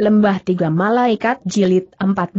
Lembah Tiga Malaikat Jilid 14.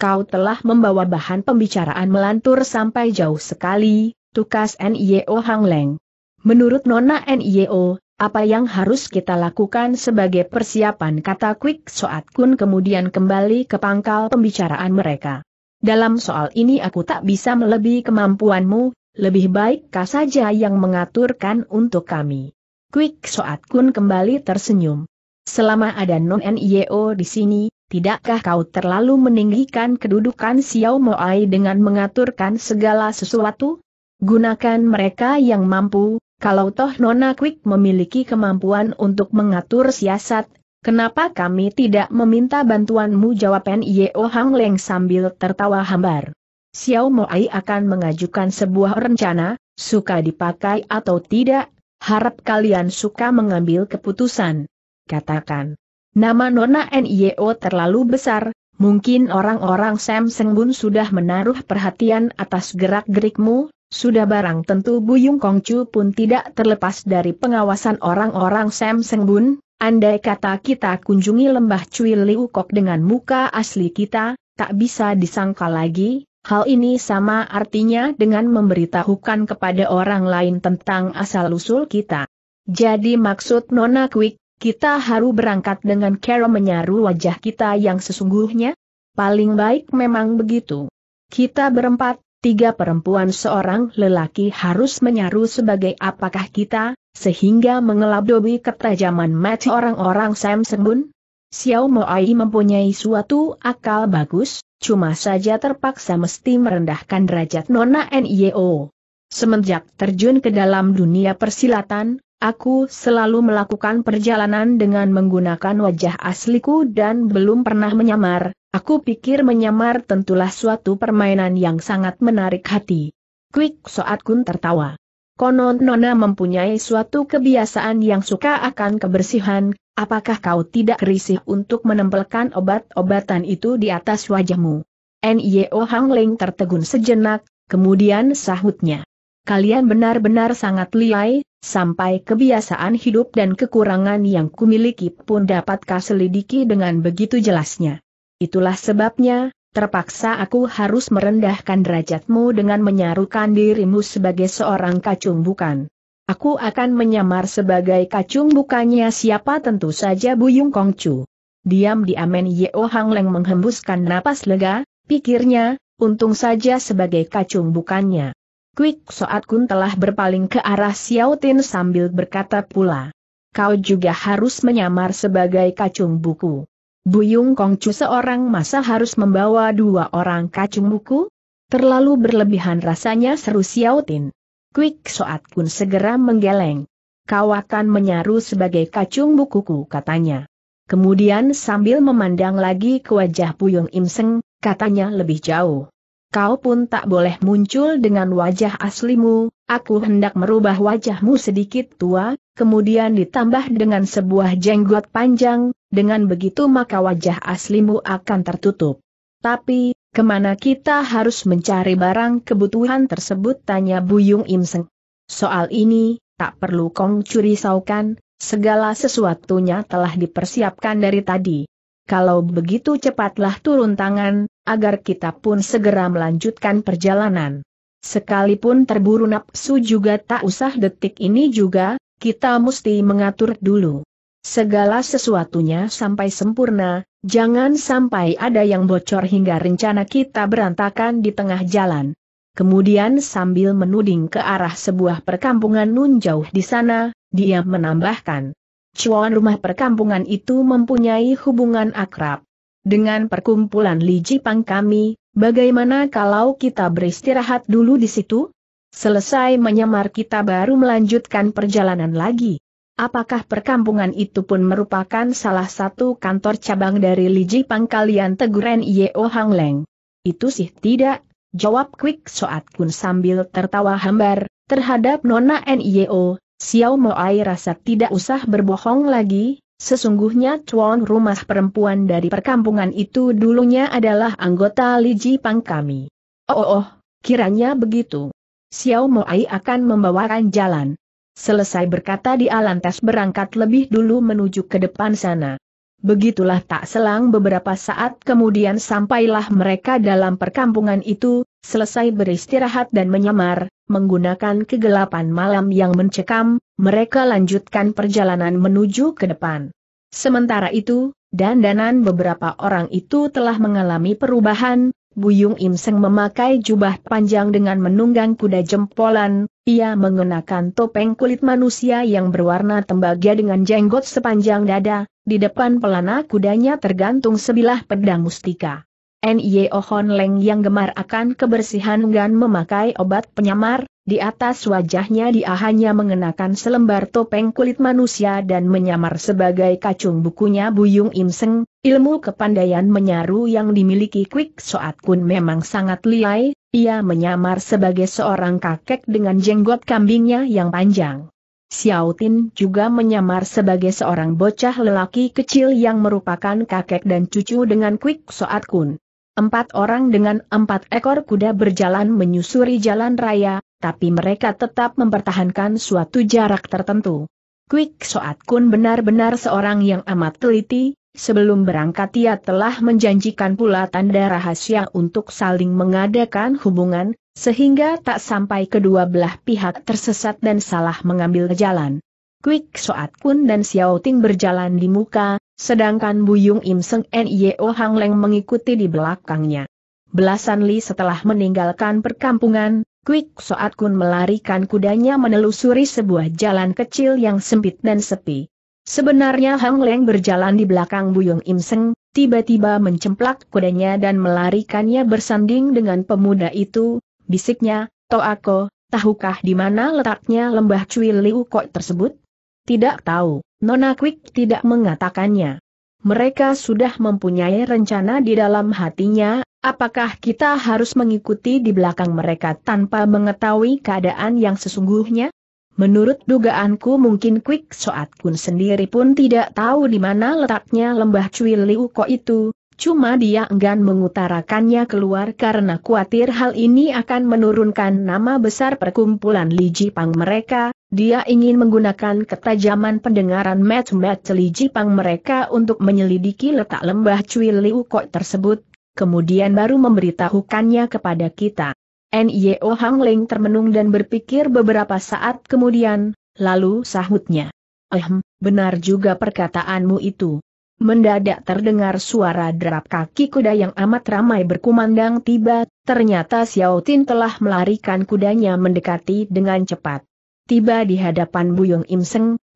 Kau telah membawa bahan pembicaraan melantur sampai jauh sekali, tukas NIO Hang Leng. Menurut Nona NIO, apa yang harus kita lakukan sebagai persiapan kata Quick Soat Kun kemudian kembali ke pangkal pembicaraan mereka. Dalam soal ini aku tak bisa melebihi kemampuanmu, lebih baik kau saja yang mengaturkan untuk kami. Quick Soat Kun kembali tersenyum. Selama ada non-NIO di sini, tidakkah kau terlalu meninggikan kedudukan Xiao Moai dengan mengaturkan segala sesuatu? Gunakan mereka yang mampu, kalau toh Nona Quick memiliki kemampuan untuk mengatur siasat, kenapa kami tidak meminta bantuanmu jawab N.I.O. Hang Leng sambil tertawa hambar. Xiao Moai akan mengajukan sebuah rencana, suka dipakai atau tidak, harap kalian suka mengambil keputusan katakan. Nama Nona NIO terlalu besar, mungkin orang-orang Sam Sengbun sudah menaruh perhatian atas gerak-gerikmu, sudah barang tentu Buyung Kongcu pun tidak terlepas dari pengawasan orang-orang Sam Sengbun, andai kata kita kunjungi lembah Cui Liu Kok dengan muka asli kita, tak bisa disangka lagi, Hal ini sama artinya dengan memberitahukan kepada orang lain tentang asal-usul kita. Jadi maksud Nona Quick, kita harus berangkat dengan cara menyaru wajah kita yang sesungguhnya? Paling baik memang begitu. Kita berempat, tiga perempuan seorang lelaki harus menyaru sebagai apakah kita, sehingga mengelabdobi ketajaman match orang-orang Sam Sembun? Xiao Moai mempunyai suatu akal bagus, cuma saja terpaksa mesti merendahkan derajat Nona NIO. Semenjak terjun ke dalam dunia persilatan, Aku selalu melakukan perjalanan dengan menggunakan wajah asliku dan belum pernah menyamar, aku pikir menyamar tentulah suatu permainan yang sangat menarik hati. Quick Soat Kun tertawa. Konon Nona mempunyai suatu kebiasaan yang suka akan kebersihan, apakah kau tidak risih untuk menempelkan obat-obatan itu di atas wajahmu? N.I.O. Hang Ling tertegun sejenak, kemudian sahutnya. Kalian benar-benar sangat liai, sampai kebiasaan hidup dan kekurangan yang kumiliki pun dapatkah selidiki dengan begitu jelasnya. Itulah sebabnya, terpaksa aku harus merendahkan derajatmu dengan menyarukan dirimu sebagai seorang kacung bukan. Aku akan menyamar sebagai kacung bukannya siapa tentu saja Buyung Kongcu. Diam-diam Yeo Hang Leng menghembuskan napas lega, pikirnya, untung saja sebagai kacung bukannya. Quick Soat Kun telah berpaling ke arah Xiao Tin sambil berkata pula. Kau juga harus menyamar sebagai kacung buku. Buyung Kongcu seorang masa harus membawa dua orang kacung buku? Terlalu berlebihan rasanya seru Xiao Tin. Quick Soat Kun segera menggeleng. Kau akan menyaru sebagai kacung bukuku katanya. Kemudian sambil memandang lagi ke wajah Puyung Imseng, katanya lebih jauh kau pun tak boleh muncul dengan wajah aslimu, aku hendak merubah wajahmu sedikit tua, kemudian ditambah dengan sebuah jenggot panjang, dengan begitu maka wajah aslimu akan tertutup. Tapi, kemana kita harus mencari barang kebutuhan tersebut tanya Buyung Imseng. Soal ini, tak perlu kong curi saukan, segala sesuatunya telah dipersiapkan dari tadi. Kalau begitu cepatlah turun tangan, agar kita pun segera melanjutkan perjalanan. Sekalipun terburu nafsu juga tak usah detik ini juga, kita mesti mengatur dulu segala sesuatunya sampai sempurna, jangan sampai ada yang bocor hingga rencana kita berantakan di tengah jalan. Kemudian sambil menuding ke arah sebuah perkampungan nun jauh di sana, dia menambahkan. Cuan rumah perkampungan itu mempunyai hubungan akrab. Dengan perkumpulan Li Jipang kami, bagaimana kalau kita beristirahat dulu di situ? Selesai menyamar kita baru melanjutkan perjalanan lagi. Apakah perkampungan itu pun merupakan salah satu kantor cabang dari Li Jipang kalian teguran Yeo Hang Leng? Itu sih tidak, jawab Quick Soat Kun sambil tertawa hambar, terhadap Nona Nio, Xiao Moai rasa tidak usah berbohong lagi, Sesungguhnya tuan rumah perempuan dari perkampungan itu dulunya adalah anggota liji pang kami. Oh, oh, oh, kiranya begitu. Xiao Moai akan membawakan jalan. Selesai berkata di Alantes berangkat lebih dulu menuju ke depan sana. Begitulah tak selang beberapa saat kemudian sampailah mereka dalam perkampungan itu, Selesai beristirahat dan menyamar, menggunakan kegelapan malam yang mencekam, mereka lanjutkan perjalanan menuju ke depan. Sementara itu, dandanan beberapa orang itu telah mengalami perubahan, Buyung Im memakai jubah panjang dengan menunggang kuda jempolan, ia mengenakan topeng kulit manusia yang berwarna tembaga dengan jenggot sepanjang dada, di depan pelana kudanya tergantung sebilah pedang mustika. Nye Ohon Leng yang gemar akan kebersihan dan memakai obat penyamar, di atas wajahnya dia hanya mengenakan selembar topeng kulit manusia dan menyamar sebagai kacung bukunya Buyung Im ilmu kepandaian menyaru yang dimiliki Quick Soat Kun memang sangat liai, ia menyamar sebagai seorang kakek dengan jenggot kambingnya yang panjang. Xiao Tin juga menyamar sebagai seorang bocah lelaki kecil yang merupakan kakek dan cucu dengan Quick Soat Kun. Empat orang dengan empat ekor kuda berjalan menyusuri jalan raya, tapi mereka tetap mempertahankan suatu jarak tertentu. Quick Soat Kun benar-benar seorang yang amat teliti, sebelum berangkat ia telah menjanjikan pula tanda rahasia untuk saling mengadakan hubungan, sehingga tak sampai kedua belah pihak tersesat dan salah mengambil jalan. Quick Soat Kun dan Xiao Ting berjalan di muka, Sedangkan Buyung Im Seng Nio Hang Leng mengikuti di belakangnya. Belasan li setelah meninggalkan perkampungan, Quick Soat Kun melarikan kudanya menelusuri sebuah jalan kecil yang sempit dan sepi. Sebenarnya Hang Leng berjalan di belakang Buyung Im Seng, tiba-tiba mencemplak kudanya dan melarikannya bersanding dengan pemuda itu, bisiknya, Toako, tahukah di mana letaknya lembah Cui Liu Kok tersebut? Tidak tahu, Nona Quick tidak mengatakannya. Mereka sudah mempunyai rencana di dalam hatinya, apakah kita harus mengikuti di belakang mereka tanpa mengetahui keadaan yang sesungguhnya? Menurut dugaanku mungkin Quick Soat Kun sendiri pun tidak tahu di mana letaknya lembah Cui Liu Ko itu, Cuma dia enggan mengutarakannya keluar karena khawatir hal ini akan menurunkan nama besar perkumpulan Li Ji Pang mereka, dia ingin menggunakan ketajaman pendengaran mat-mat Jipang mereka untuk menyelidiki letak lembah Cui Liu Kok tersebut, kemudian baru memberitahukannya kepada kita. N.Y.O. Hang Ling termenung dan berpikir beberapa saat kemudian, lalu sahutnya. Ehm, benar juga perkataanmu itu. Mendadak terdengar suara derap kaki kuda yang amat ramai berkumandang tiba, ternyata Xiao Tin telah melarikan kudanya mendekati dengan cepat tiba di hadapan Buyung Im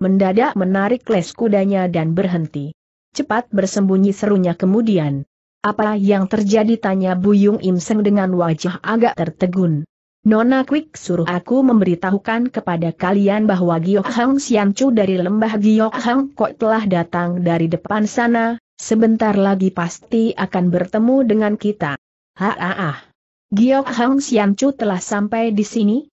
mendadak menarik les kudanya dan berhenti. Cepat bersembunyi serunya kemudian. Apa yang terjadi tanya Buyung Im dengan wajah agak tertegun. Nona Quick suruh aku memberitahukan kepada kalian bahwa Giok Hang Siancu dari lembah Giok Hang Kok telah datang dari depan sana, sebentar lagi pasti akan bertemu dengan kita. Ha ah Giok Hang Siancu telah sampai di sini?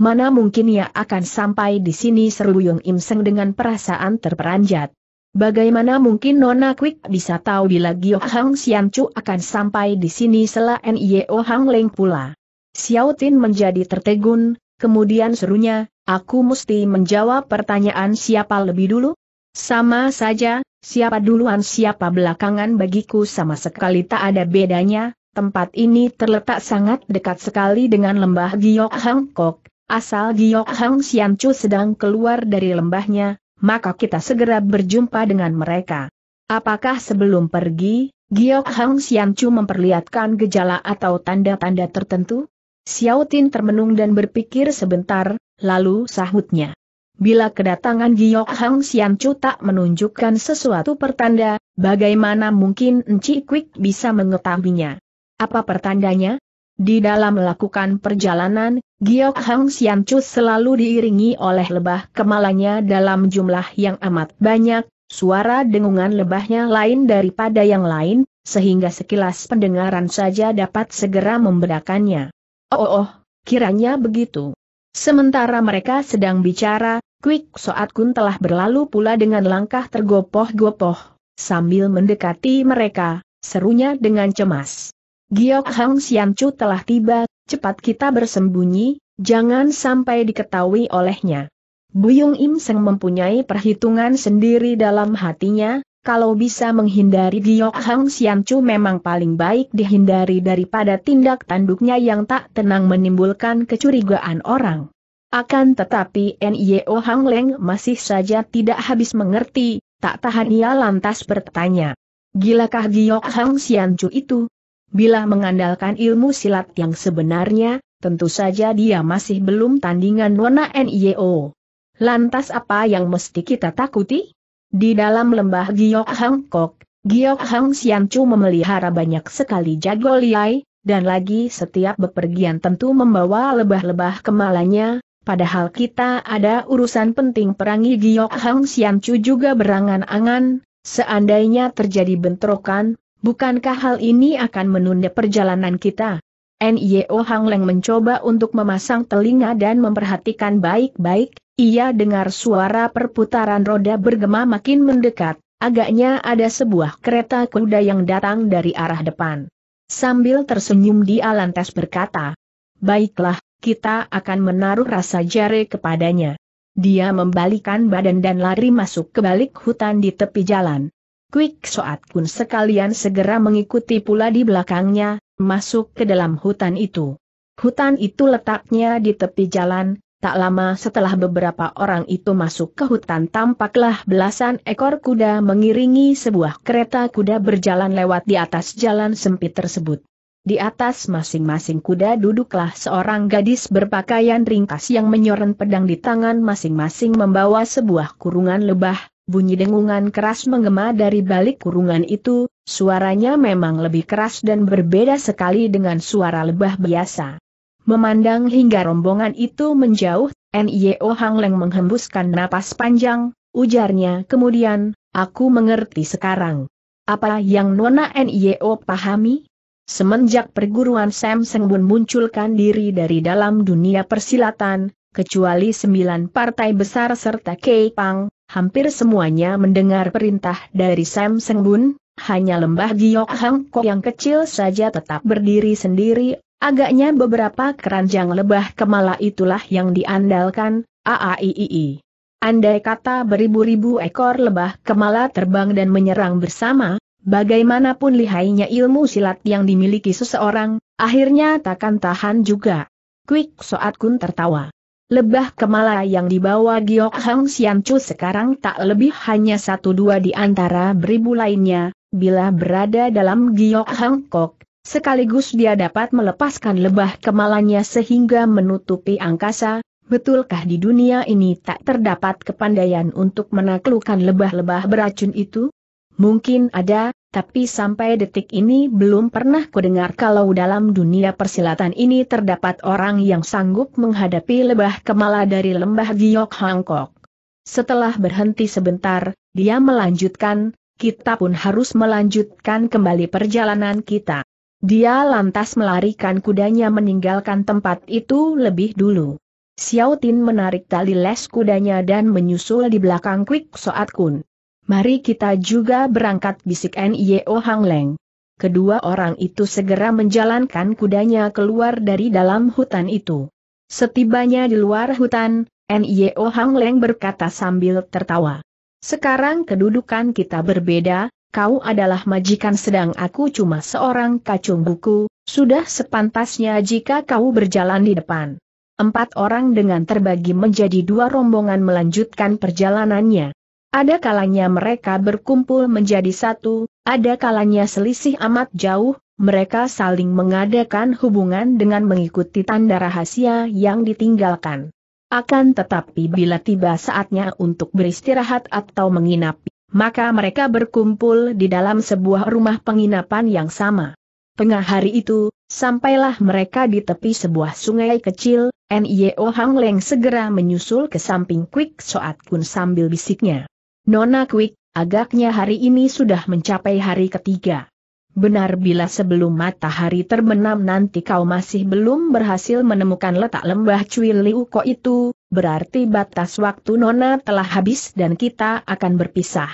Mana mungkin ia akan sampai di sini seru Yung Im Seng dengan perasaan terperanjat. Bagaimana mungkin Nona Quick bisa tahu bila Gio Hang Sian Chu akan sampai di sini setelah Nio Hang Leng pula? Xiao Tin menjadi tertegun, kemudian serunya, aku mesti menjawab pertanyaan siapa lebih dulu? Sama saja, siapa duluan siapa belakangan bagiku sama sekali tak ada bedanya, tempat ini terletak sangat dekat sekali dengan lembah Giok Hang Kok, Asal Giok Hang Chu sedang keluar dari lembahnya, maka kita segera berjumpa dengan mereka. Apakah sebelum pergi, Giok Hang Chu memperlihatkan gejala atau tanda-tanda tertentu? Xiao Xiaotin termenung dan berpikir sebentar, lalu sahutnya. Bila kedatangan Giok Hang Chu tak menunjukkan sesuatu pertanda, bagaimana mungkin Enci Quick bisa mengetahuinya? Apa pertandanya? Di dalam melakukan perjalanan, Giok Hang Sian Chu selalu diiringi oleh lebah kemalanya dalam jumlah yang amat banyak, suara dengungan lebahnya lain daripada yang lain, sehingga sekilas pendengaran saja dapat segera membedakannya. Oh, oh, oh kiranya begitu. Sementara mereka sedang bicara, Quick Soat Kun telah berlalu pula dengan langkah tergopoh-gopoh, sambil mendekati mereka, serunya dengan cemas. Giok Hang Siancu telah tiba, cepat kita bersembunyi, jangan sampai diketahui olehnya. Buyung Im Seng mempunyai perhitungan sendiri dalam hatinya, kalau bisa menghindari Giok Hang Siancu memang paling baik dihindari daripada tindak tanduknya yang tak tenang menimbulkan kecurigaan orang. Akan tetapi N.Y.O. Hang Leng masih saja tidak habis mengerti, tak tahan ia lantas bertanya. Gilakah Giok Hang Siancu itu? Bila mengandalkan ilmu silat yang sebenarnya, tentu saja dia masih belum tandingan Nona NIO. Lantas apa yang mesti kita takuti? Di dalam lembah Giok Hangkok, Giok Hang Siancu memelihara banyak sekali jago liai, dan lagi setiap bepergian tentu membawa lebah-lebah kemalanya, Padahal kita ada urusan penting perangi Giok Hang Siancu juga berangan-angan, seandainya terjadi bentrokan, Bukankah hal ini akan menunda perjalanan kita? Nyo Hang Leng mencoba untuk memasang telinga dan memperhatikan baik-baik, ia dengar suara perputaran roda bergema makin mendekat, agaknya ada sebuah kereta kuda yang datang dari arah depan. Sambil tersenyum Di lantas berkata, Baiklah, kita akan menaruh rasa jare kepadanya. Dia membalikan badan dan lari masuk ke balik hutan di tepi jalan. Quick Soat Kun sekalian segera mengikuti pula di belakangnya, masuk ke dalam hutan itu. Hutan itu letaknya di tepi jalan, Tak lama setelah beberapa orang itu masuk ke hutan tampaklah belasan ekor kuda mengiringi sebuah kereta kuda berjalan lewat di atas jalan sempit tersebut. Di atas masing-masing kuda duduklah seorang gadis berpakaian ringkas yang menyoren pedang di tangan masing-masing membawa sebuah kurungan lebah, bunyi dengungan keras menggema dari balik kurungan itu, suaranya memang lebih keras dan berbeda sekali dengan suara lebah biasa. Memandang hingga rombongan itu menjauh, N.I.O. Hang Leng menghembuskan napas panjang, ujarnya kemudian, aku mengerti sekarang. Apa yang Nona N.I.O. pahami? Semenjak perguruan Sam Bun munculkan diri dari dalam dunia persilatan, kecuali sembilan partai besar serta Kei Pang, hampir semuanya mendengar perintah dari Sam Seng Bun. hanya lembah Giok Hang Kok yang kecil saja tetap berdiri sendiri, agaknya beberapa keranjang lebah kemala itulah yang diandalkan, AAIII. Andai kata beribu-ribu ekor lebah kemala terbang dan menyerang bersama, bagaimanapun lihainya ilmu silat yang dimiliki seseorang, akhirnya takkan tahan juga. Quick Soat Kun tertawa. Lebah kemala yang dibawa Giok Hang Sian Chu sekarang tak lebih hanya satu dua di antara beribu lainnya, bila berada dalam Giok Hang Kok, sekaligus dia dapat melepaskan lebah kemalanya sehingga menutupi angkasa, betulkah di dunia ini tak terdapat kepandaian untuk menaklukkan lebah-lebah beracun itu? Mungkin ada, tapi sampai detik ini belum pernah kudengar kalau dalam dunia persilatan ini terdapat orang yang sanggup menghadapi lebah kemala dari lembah Giok Hangkok. Setelah berhenti sebentar, dia melanjutkan, kita pun harus melanjutkan kembali perjalanan kita. Dia lantas melarikan kudanya meninggalkan tempat itu lebih dulu. Xiao Tin menarik tali les kudanya dan menyusul di belakang Quick Soat Kun. Mari kita juga berangkat bisik Nio Hang Leng. Kedua orang itu segera menjalankan kudanya keluar dari dalam hutan itu. Setibanya di luar hutan, Nio Hang Leng berkata sambil tertawa. Sekarang kedudukan kita berbeda, kau adalah majikan sedang aku cuma seorang kacung buku, sudah sepantasnya jika kau berjalan di depan. Empat orang dengan terbagi menjadi dua rombongan melanjutkan perjalanannya. Ada kalanya mereka berkumpul menjadi satu, ada kalanya selisih amat jauh, mereka saling mengadakan hubungan dengan mengikuti tanda rahasia yang ditinggalkan. Akan tetapi bila tiba saatnya untuk beristirahat atau menginap, maka mereka berkumpul di dalam sebuah rumah penginapan yang sama. Tengah hari itu, sampailah mereka di tepi sebuah sungai kecil, Nio Hang Leng segera menyusul ke samping Quick Soat Kun sambil bisiknya. Nona Quick, agaknya hari ini sudah mencapai hari ketiga. Benar bila sebelum matahari terbenam nanti kau masih belum berhasil menemukan letak lembah Cui Liu Kok itu, berarti batas waktu Nona telah habis dan kita akan berpisah.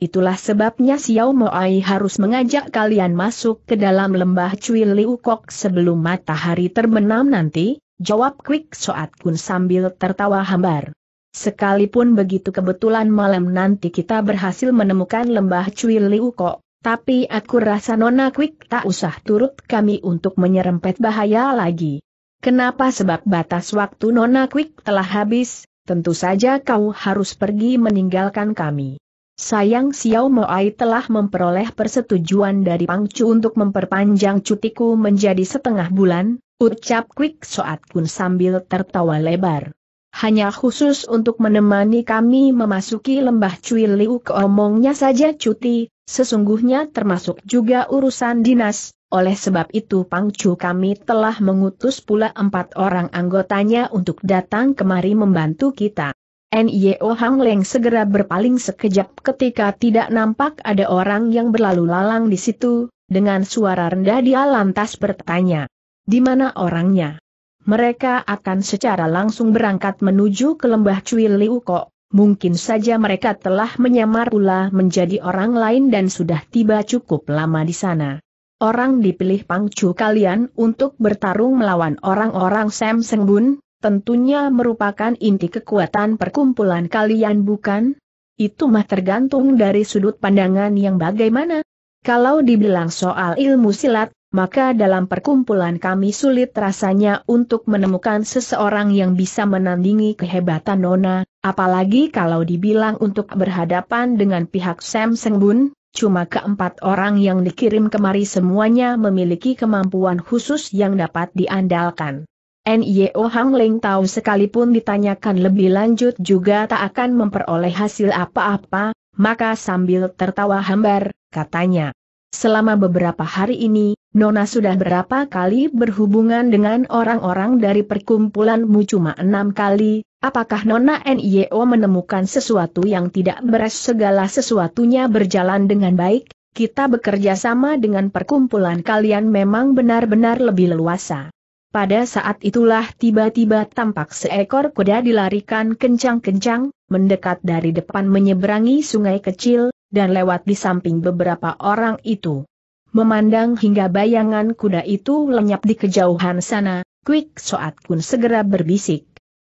Itulah sebabnya Xiao Moai harus mengajak kalian masuk ke dalam lembah Cui Liu Kok sebelum matahari terbenam nanti, jawab Quick Soat Kun sambil tertawa hambar. Sekalipun begitu kebetulan malam nanti kita berhasil menemukan lembah Cui Liu Kok, tapi aku rasa Nona Quick tak usah turut kami untuk menyerempet bahaya lagi. Kenapa sebab batas waktu Nona Quick telah habis, tentu saja kau harus pergi meninggalkan kami. Sayang Xiao Moai telah memperoleh persetujuan dari Pangcu untuk memperpanjang cutiku menjadi setengah bulan, ucap Quick saat Kun sambil tertawa lebar hanya khusus untuk menemani kami memasuki lembah Cui Liu keomongnya saja cuti, sesungguhnya termasuk juga urusan dinas, oleh sebab itu Pangcu kami telah mengutus pula empat orang anggotanya untuk datang kemari membantu kita. N.Y.O. Hang Leng segera berpaling sekejap ketika tidak nampak ada orang yang berlalu lalang di situ, dengan suara rendah dia lantas bertanya. Di mana orangnya? mereka akan secara langsung berangkat menuju ke lembah Cui Liu Kok. Mungkin saja mereka telah menyamar pula menjadi orang lain dan sudah tiba cukup lama di sana. Orang dipilih pangcu kalian untuk bertarung melawan orang-orang Sam Seng Bun, tentunya merupakan inti kekuatan perkumpulan kalian bukan? Itu mah tergantung dari sudut pandangan yang bagaimana. Kalau dibilang soal ilmu silat, maka dalam perkumpulan kami sulit rasanya untuk menemukan seseorang yang bisa menandingi kehebatan Nona, apalagi kalau dibilang untuk berhadapan dengan pihak Sam Sengbun, cuma keempat orang yang dikirim kemari semuanya memiliki kemampuan khusus yang dapat diandalkan. Nyo Hang Ling tahu sekalipun ditanyakan lebih lanjut juga tak akan memperoleh hasil apa-apa, maka sambil tertawa hambar, katanya. Selama beberapa hari ini, Nona sudah berapa kali berhubungan dengan orang-orang dari perkumpulanmu cuma enam kali, apakah Nona NIO menemukan sesuatu yang tidak beres segala sesuatunya berjalan dengan baik, kita bekerja sama dengan perkumpulan kalian memang benar-benar lebih leluasa. Pada saat itulah tiba-tiba tampak seekor kuda dilarikan kencang-kencang, mendekat dari depan menyeberangi sungai kecil, dan lewat di samping beberapa orang itu. Memandang hingga bayangan kuda itu lenyap di kejauhan sana, Quick Soat Kun segera berbisik.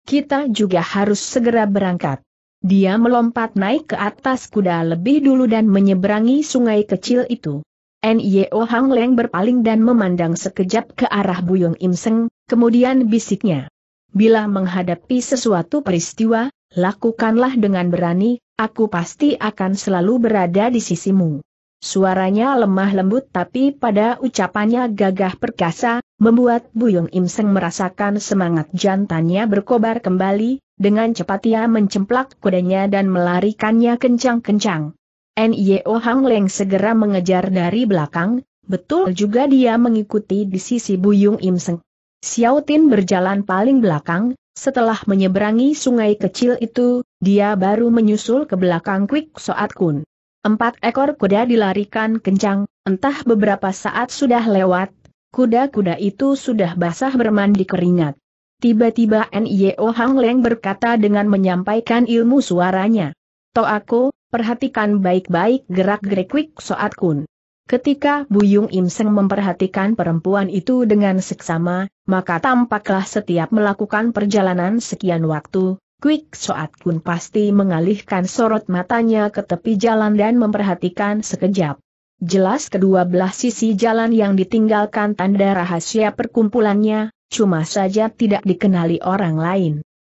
Kita juga harus segera berangkat. Dia melompat naik ke atas kuda lebih dulu dan menyeberangi sungai kecil itu. N.Y.O. Hang Leng berpaling dan memandang sekejap ke arah Buyung Im Seng, kemudian bisiknya. Bila menghadapi sesuatu peristiwa, lakukanlah dengan berani, Aku pasti akan selalu berada di sisimu. Suaranya lemah lembut tapi pada ucapannya gagah perkasa, membuat Buyung Im Seng merasakan semangat jantannya berkobar kembali, dengan cepat ia mencemplak kudanya dan melarikannya kencang-kencang. N.I.O. Hang Leng segera mengejar dari belakang, betul juga dia mengikuti di sisi Buyung Im Seng. Xiao Tin berjalan paling belakang, setelah menyeberangi sungai kecil itu, dia baru menyusul ke belakang Quick Soat Kun. Empat ekor kuda dilarikan kencang, entah beberapa saat sudah lewat, kuda-kuda itu sudah basah bermandi keringat. Tiba-tiba N.I.O. Hang Leng berkata dengan menyampaikan ilmu suaranya. aku, perhatikan baik-baik gerak-gerik Quick Soat Kun. Ketika Buyung Im Seng memperhatikan perempuan itu dengan seksama, maka tampaklah setiap melakukan perjalanan sekian waktu, Quick Soat Kun pasti mengalihkan sorot matanya ke tepi jalan dan memperhatikan sekejap. Jelas kedua belah sisi jalan yang ditinggalkan tanda rahasia perkumpulannya, cuma saja tidak dikenali orang lain.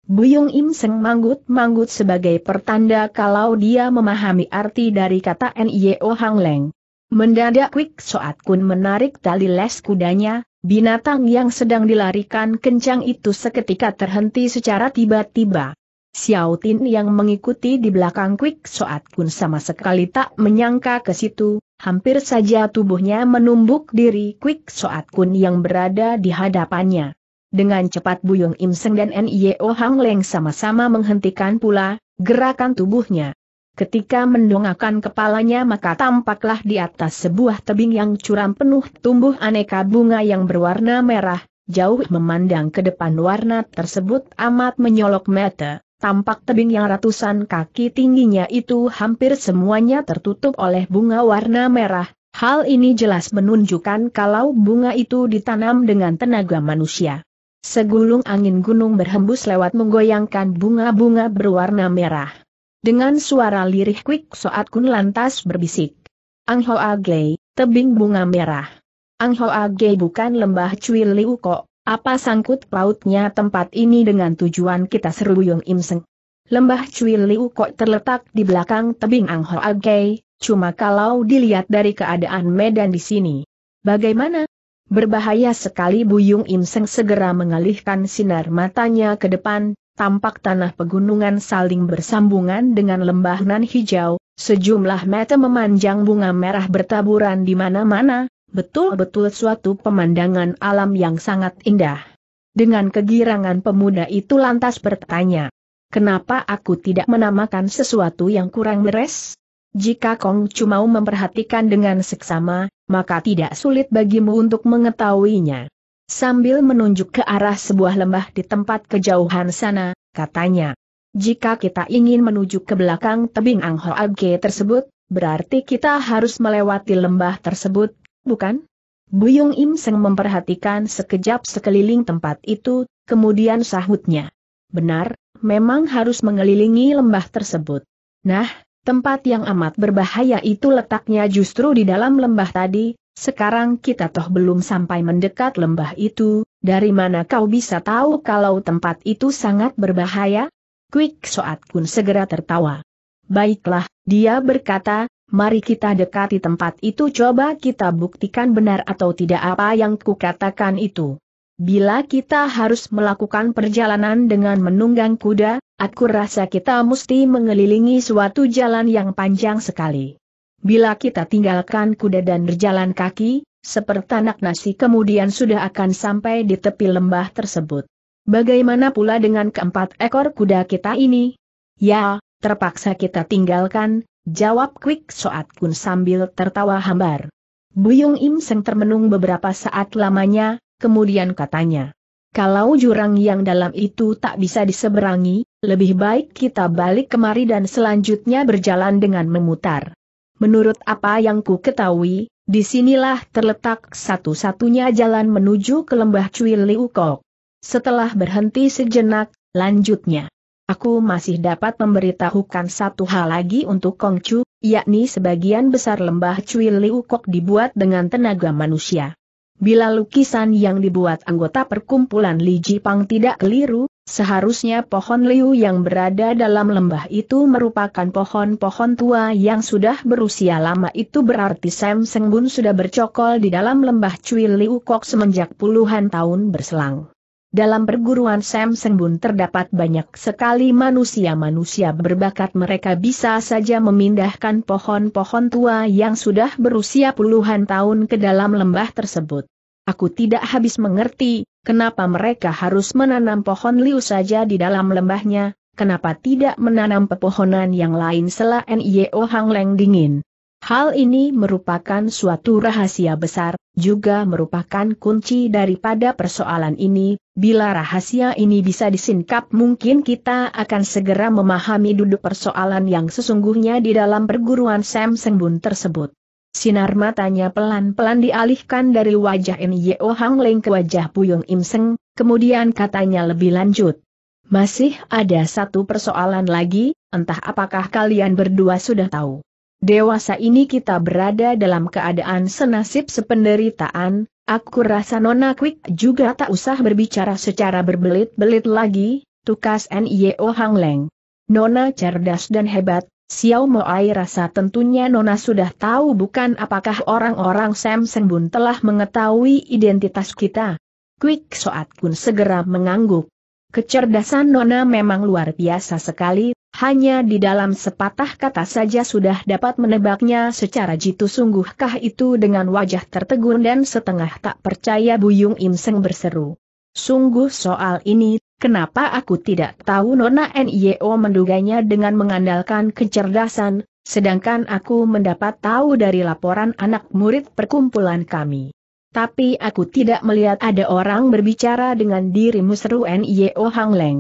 Buyung Im Seng manggut-manggut sebagai pertanda kalau dia memahami arti dari kata NIO Hang Leng. Mendadak Quick Soat Kun menarik tali les kudanya, Binatang yang sedang dilarikan kencang itu seketika terhenti secara tiba-tiba. Xiao Tin yang mengikuti di belakang Quick Soat pun sama sekali tak menyangka ke situ, hampir saja tubuhnya menumbuk diri Quick Soat Kun yang berada di hadapannya. Dengan cepat Buyung Im Seng dan Nio Hang Leng sama-sama menghentikan pula gerakan tubuhnya. Ketika mendongakkan kepalanya maka tampaklah di atas sebuah tebing yang curam penuh tumbuh aneka bunga yang berwarna merah, jauh memandang ke depan warna tersebut amat menyolok mata. Tampak tebing yang ratusan kaki tingginya itu hampir semuanya tertutup oleh bunga warna merah, hal ini jelas menunjukkan kalau bunga itu ditanam dengan tenaga manusia. Segulung angin gunung berhembus lewat menggoyangkan bunga-bunga berwarna merah. Dengan suara lirih quick saat Kun lantas berbisik. Ang Hoa Gei, tebing bunga merah. Ang Hoa Gei bukan lembah Cui Liu kok, apa sangkut pautnya tempat ini dengan tujuan kita seru Yung Im Seng? Lembah Cui Liu kok terletak di belakang tebing Ang Hoa Gei, cuma kalau dilihat dari keadaan medan di sini. Bagaimana? Berbahaya sekali Buyung Im Seng segera mengalihkan sinar matanya ke depan, tampak tanah pegunungan saling bersambungan dengan lembah nan hijau, sejumlah mata memanjang bunga merah bertaburan di mana-mana, betul-betul suatu pemandangan alam yang sangat indah. Dengan kegirangan pemuda itu lantas bertanya, kenapa aku tidak menamakan sesuatu yang kurang beres? Jika Kong cuma memperhatikan dengan seksama, maka tidak sulit bagimu untuk mengetahuinya sambil menunjuk ke arah sebuah lembah di tempat kejauhan sana, katanya. Jika kita ingin menuju ke belakang tebing Anghoage tersebut, berarti kita harus melewati lembah tersebut, bukan? Buyung Im Seng memperhatikan sekejap sekeliling tempat itu, kemudian sahutnya. Benar, memang harus mengelilingi lembah tersebut. Nah, tempat yang amat berbahaya itu letaknya justru di dalam lembah tadi, sekarang kita toh belum sampai mendekat lembah itu, dari mana kau bisa tahu kalau tempat itu sangat berbahaya? Quick Soat Kun segera tertawa. Baiklah, dia berkata, mari kita dekati tempat itu coba kita buktikan benar atau tidak apa yang kukatakan itu. Bila kita harus melakukan perjalanan dengan menunggang kuda, aku rasa kita mesti mengelilingi suatu jalan yang panjang sekali. Bila kita tinggalkan kuda dan berjalan kaki, seperti anak nasi kemudian sudah akan sampai di tepi lembah tersebut. Bagaimana pula dengan keempat ekor kuda kita ini? Ya, terpaksa kita tinggalkan, jawab Quick Soat Kun sambil tertawa hambar. Buyung Im Seng termenung beberapa saat lamanya, kemudian katanya. Kalau jurang yang dalam itu tak bisa diseberangi, lebih baik kita balik kemari dan selanjutnya berjalan dengan memutar. Menurut apa yang ku ketahui, disinilah terletak satu-satunya jalan menuju ke lembah Cui Liu Setelah berhenti sejenak, lanjutnya. Aku masih dapat memberitahukan satu hal lagi untuk Kongcu, yakni sebagian besar lembah Cui Liu dibuat dengan tenaga manusia. Bila lukisan yang dibuat anggota perkumpulan Li Jipang tidak keliru, Seharusnya pohon liu yang berada dalam lembah itu merupakan pohon-pohon tua yang sudah berusia lama itu berarti Sam Seng Bun sudah bercokol di dalam lembah Cui Liu Kok semenjak puluhan tahun berselang. Dalam perguruan Sam Seng Bun terdapat banyak sekali manusia-manusia berbakat mereka bisa saja memindahkan pohon-pohon tua yang sudah berusia puluhan tahun ke dalam lembah tersebut. Aku tidak habis mengerti, Kenapa mereka harus menanam pohon liu saja di dalam lembahnya, kenapa tidak menanam pepohonan yang lain selain Yeo Hang Leng dingin? Hal ini merupakan suatu rahasia besar, juga merupakan kunci daripada persoalan ini, bila rahasia ini bisa disingkap mungkin kita akan segera memahami duduk persoalan yang sesungguhnya di dalam perguruan Sam Sengbun tersebut. Sinar matanya pelan-pelan dialihkan dari wajah N. Hang Leng ke wajah Puyung Im Seng, kemudian katanya lebih lanjut. Masih ada satu persoalan lagi, entah apakah kalian berdua sudah tahu. Dewasa ini kita berada dalam keadaan senasib sependeritaan, aku rasa Nona Quick juga tak usah berbicara secara berbelit-belit lagi, tukas N. Hang Leng. Nona cerdas dan hebat, Xiao Moai rasa tentunya Nona sudah tahu bukan apakah orang-orang Samsung Bun telah mengetahui identitas kita. Quick Soat Kun segera mengangguk. Kecerdasan Nona memang luar biasa sekali, hanya di dalam sepatah kata saja sudah dapat menebaknya secara jitu sungguhkah itu dengan wajah tertegun dan setengah tak percaya Buyung Im Seng berseru. Sungguh soal ini Kenapa aku tidak tahu Nona NIO menduganya dengan mengandalkan kecerdasan, sedangkan aku mendapat tahu dari laporan anak murid perkumpulan kami. Tapi aku tidak melihat ada orang berbicara dengan dirimu seru NIO Hang Leng.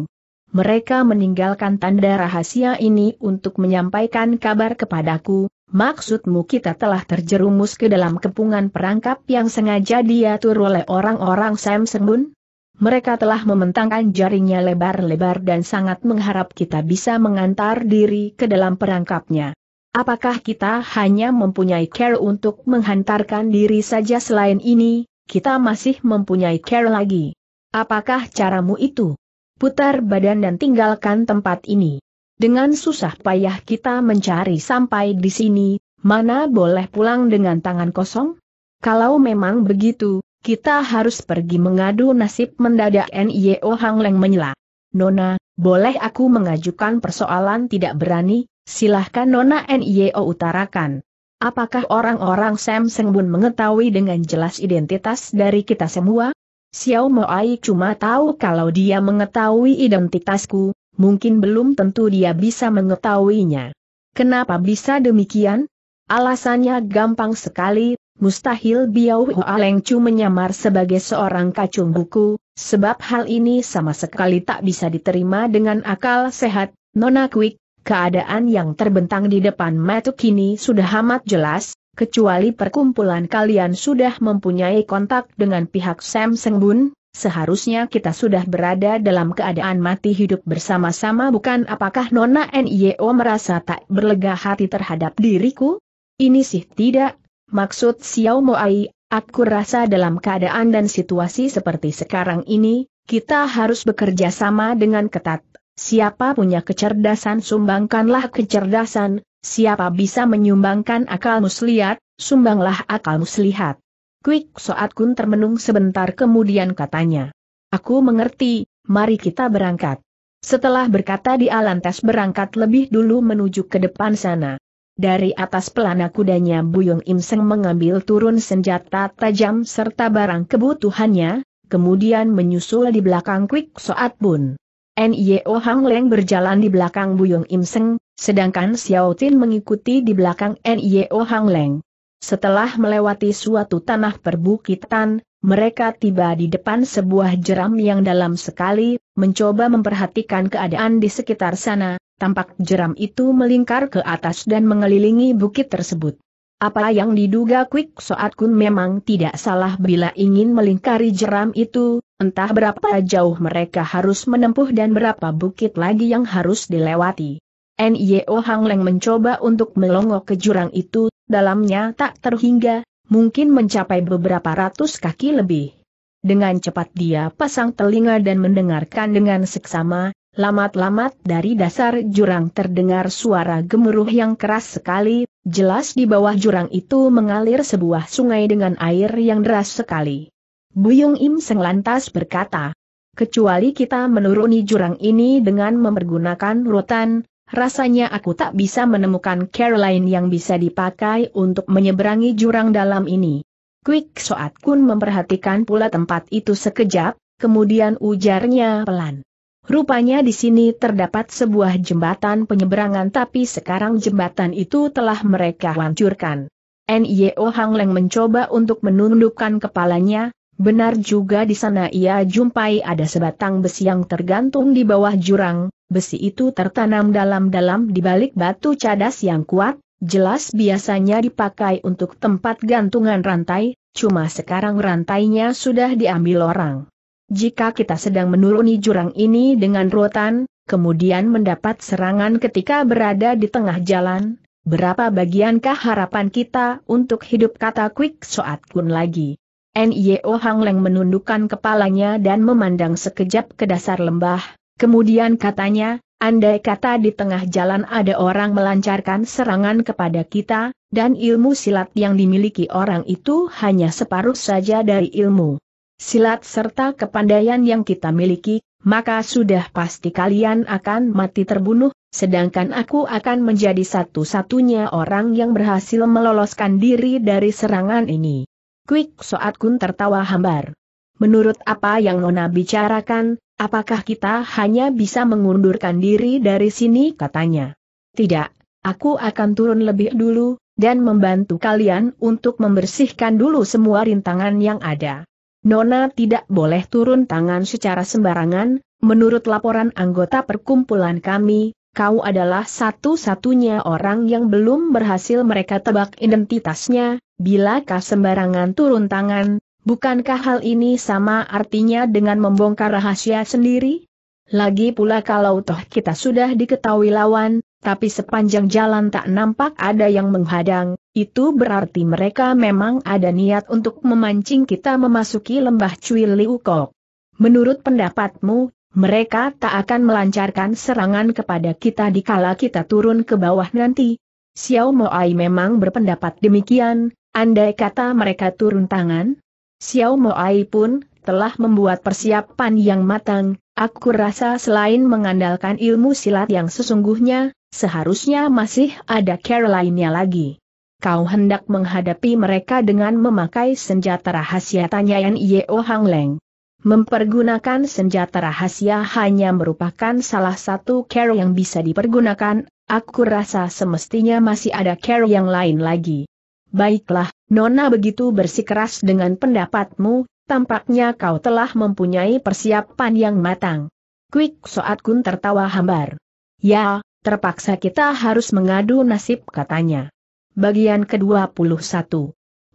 Mereka meninggalkan tanda rahasia ini untuk menyampaikan kabar kepadaku, maksudmu kita telah terjerumus ke dalam kepungan perangkap yang sengaja diatur oleh orang-orang Sam Sembun? mereka telah mementangkan jaringnya lebar-lebar dan sangat mengharap kita bisa mengantar diri ke dalam perangkapnya. Apakah kita hanya mempunyai care untuk menghantarkan diri saja selain ini, kita masih mempunyai care lagi? Apakah caramu itu? Putar badan dan tinggalkan tempat ini. Dengan susah payah kita mencari sampai di sini, mana boleh pulang dengan tangan kosong? Kalau memang begitu, kita harus pergi mengadu nasib mendadak NIO Hang Leng menyela. Nona, boleh aku mengajukan persoalan tidak berani? Silahkan Nona NIO utarakan. Apakah orang-orang Sam Sengbun mengetahui dengan jelas identitas dari kita semua? Xiao Moai cuma tahu kalau dia mengetahui identitasku, mungkin belum tentu dia bisa mengetahuinya. Kenapa bisa demikian? Alasannya gampang sekali, mustahil Biao Hoa menyamar sebagai seorang kacung buku, sebab hal ini sama sekali tak bisa diterima dengan akal sehat, Nona Quick, keadaan yang terbentang di depan mata kini sudah amat jelas, kecuali perkumpulan kalian sudah mempunyai kontak dengan pihak Sam Sengbun, seharusnya kita sudah berada dalam keadaan mati hidup bersama-sama bukan apakah Nona NIO merasa tak berlega hati terhadap diriku? Ini sih tidak, Maksud Xiao Moai, aku rasa dalam keadaan dan situasi seperti sekarang ini, kita harus bekerja sama dengan ketat. Siapa punya kecerdasan sumbangkanlah kecerdasan, siapa bisa menyumbangkan akal muslihat, sumbanglah akal muslihat. Quick Soat Kun termenung sebentar kemudian katanya. Aku mengerti, mari kita berangkat. Setelah berkata di lantas berangkat lebih dulu menuju ke depan sana. Dari atas pelana kudanya Buyung Im Seng mengambil turun senjata tajam serta barang kebutuhannya, kemudian menyusul di belakang Quick Soat Bun. Nio Hang Leng berjalan di belakang Buyung Im Seng, sedangkan Xiao Tin mengikuti di belakang Nio Hang Leng. Setelah melewati suatu tanah perbukitan, mereka tiba di depan sebuah jeram yang dalam sekali, mencoba memperhatikan keadaan di sekitar sana, tampak jeram itu melingkar ke atas dan mengelilingi bukit tersebut. Apa yang diduga Quick Soat Kun memang tidak salah bila ingin melingkari jeram itu, entah berapa jauh mereka harus menempuh dan berapa bukit lagi yang harus dilewati. N.Y.O. Hang Leng mencoba untuk melongok ke jurang itu, dalamnya tak terhingga, mungkin mencapai beberapa ratus kaki lebih. Dengan cepat dia pasang telinga dan mendengarkan dengan seksama, Lamat-lamat dari dasar jurang terdengar suara gemuruh yang keras sekali, jelas di bawah jurang itu mengalir sebuah sungai dengan air yang deras sekali. Buyung Im Seng lantas berkata, kecuali kita menuruni jurang ini dengan memergunakan rotan, rasanya aku tak bisa menemukan Caroline yang bisa dipakai untuk menyeberangi jurang dalam ini. Quick Soat Kun memperhatikan pula tempat itu sekejap, kemudian ujarnya pelan. Rupanya di sini terdapat sebuah jembatan penyeberangan tapi sekarang jembatan itu telah mereka hancurkan. N.Y.O. Hang Leng mencoba untuk menundukkan kepalanya, benar juga di sana ia jumpai ada sebatang besi yang tergantung di bawah jurang, besi itu tertanam dalam-dalam di balik batu cadas yang kuat, jelas biasanya dipakai untuk tempat gantungan rantai, cuma sekarang rantainya sudah diambil orang. Jika kita sedang menuruni jurang ini dengan rotan, kemudian mendapat serangan ketika berada di tengah jalan, berapa bagiankah harapan kita untuk hidup kata Quick Soat Kun lagi? N.Y.O. Hang Leng menundukkan kepalanya dan memandang sekejap ke dasar lembah, kemudian katanya, andai kata di tengah jalan ada orang melancarkan serangan kepada kita, dan ilmu silat yang dimiliki orang itu hanya separuh saja dari ilmu silat serta kepandaian yang kita miliki, maka sudah pasti kalian akan mati terbunuh, sedangkan aku akan menjadi satu-satunya orang yang berhasil meloloskan diri dari serangan ini. Quick Soat Kun tertawa hambar. Menurut apa yang Nona bicarakan, apakah kita hanya bisa mengundurkan diri dari sini katanya. Tidak, aku akan turun lebih dulu, dan membantu kalian untuk membersihkan dulu semua rintangan yang ada. Nona tidak boleh turun tangan secara sembarangan, menurut laporan anggota perkumpulan kami, kau adalah satu-satunya orang yang belum berhasil mereka tebak identitasnya, bila kau sembarangan turun tangan, bukankah hal ini sama artinya dengan membongkar rahasia sendiri? Lagi pula kalau toh kita sudah diketahui lawan, tapi sepanjang jalan tak nampak ada yang menghadang, itu berarti mereka memang ada niat untuk memancing kita memasuki lembah Cui Liu Kok. Menurut pendapatmu, mereka tak akan melancarkan serangan kepada kita dikala kita turun ke bawah nanti. Xiao Moai memang berpendapat demikian, andai kata mereka turun tangan. Xiao Moai pun telah membuat persiapan yang matang, Aku rasa selain mengandalkan ilmu silat yang sesungguhnya, seharusnya masih ada cara lainnya lagi. Kau hendak menghadapi mereka dengan memakai senjata rahasia tanya Yan Yeo Hang Leng. Mempergunakan senjata rahasia hanya merupakan salah satu cara yang bisa dipergunakan, aku rasa semestinya masih ada cara yang lain lagi. Baiklah, Nona begitu bersikeras dengan pendapatmu, Tampaknya kau telah mempunyai persiapan yang matang. Quick Soat Kun tertawa hambar. Ya, terpaksa kita harus mengadu nasib katanya. Bagian ke-21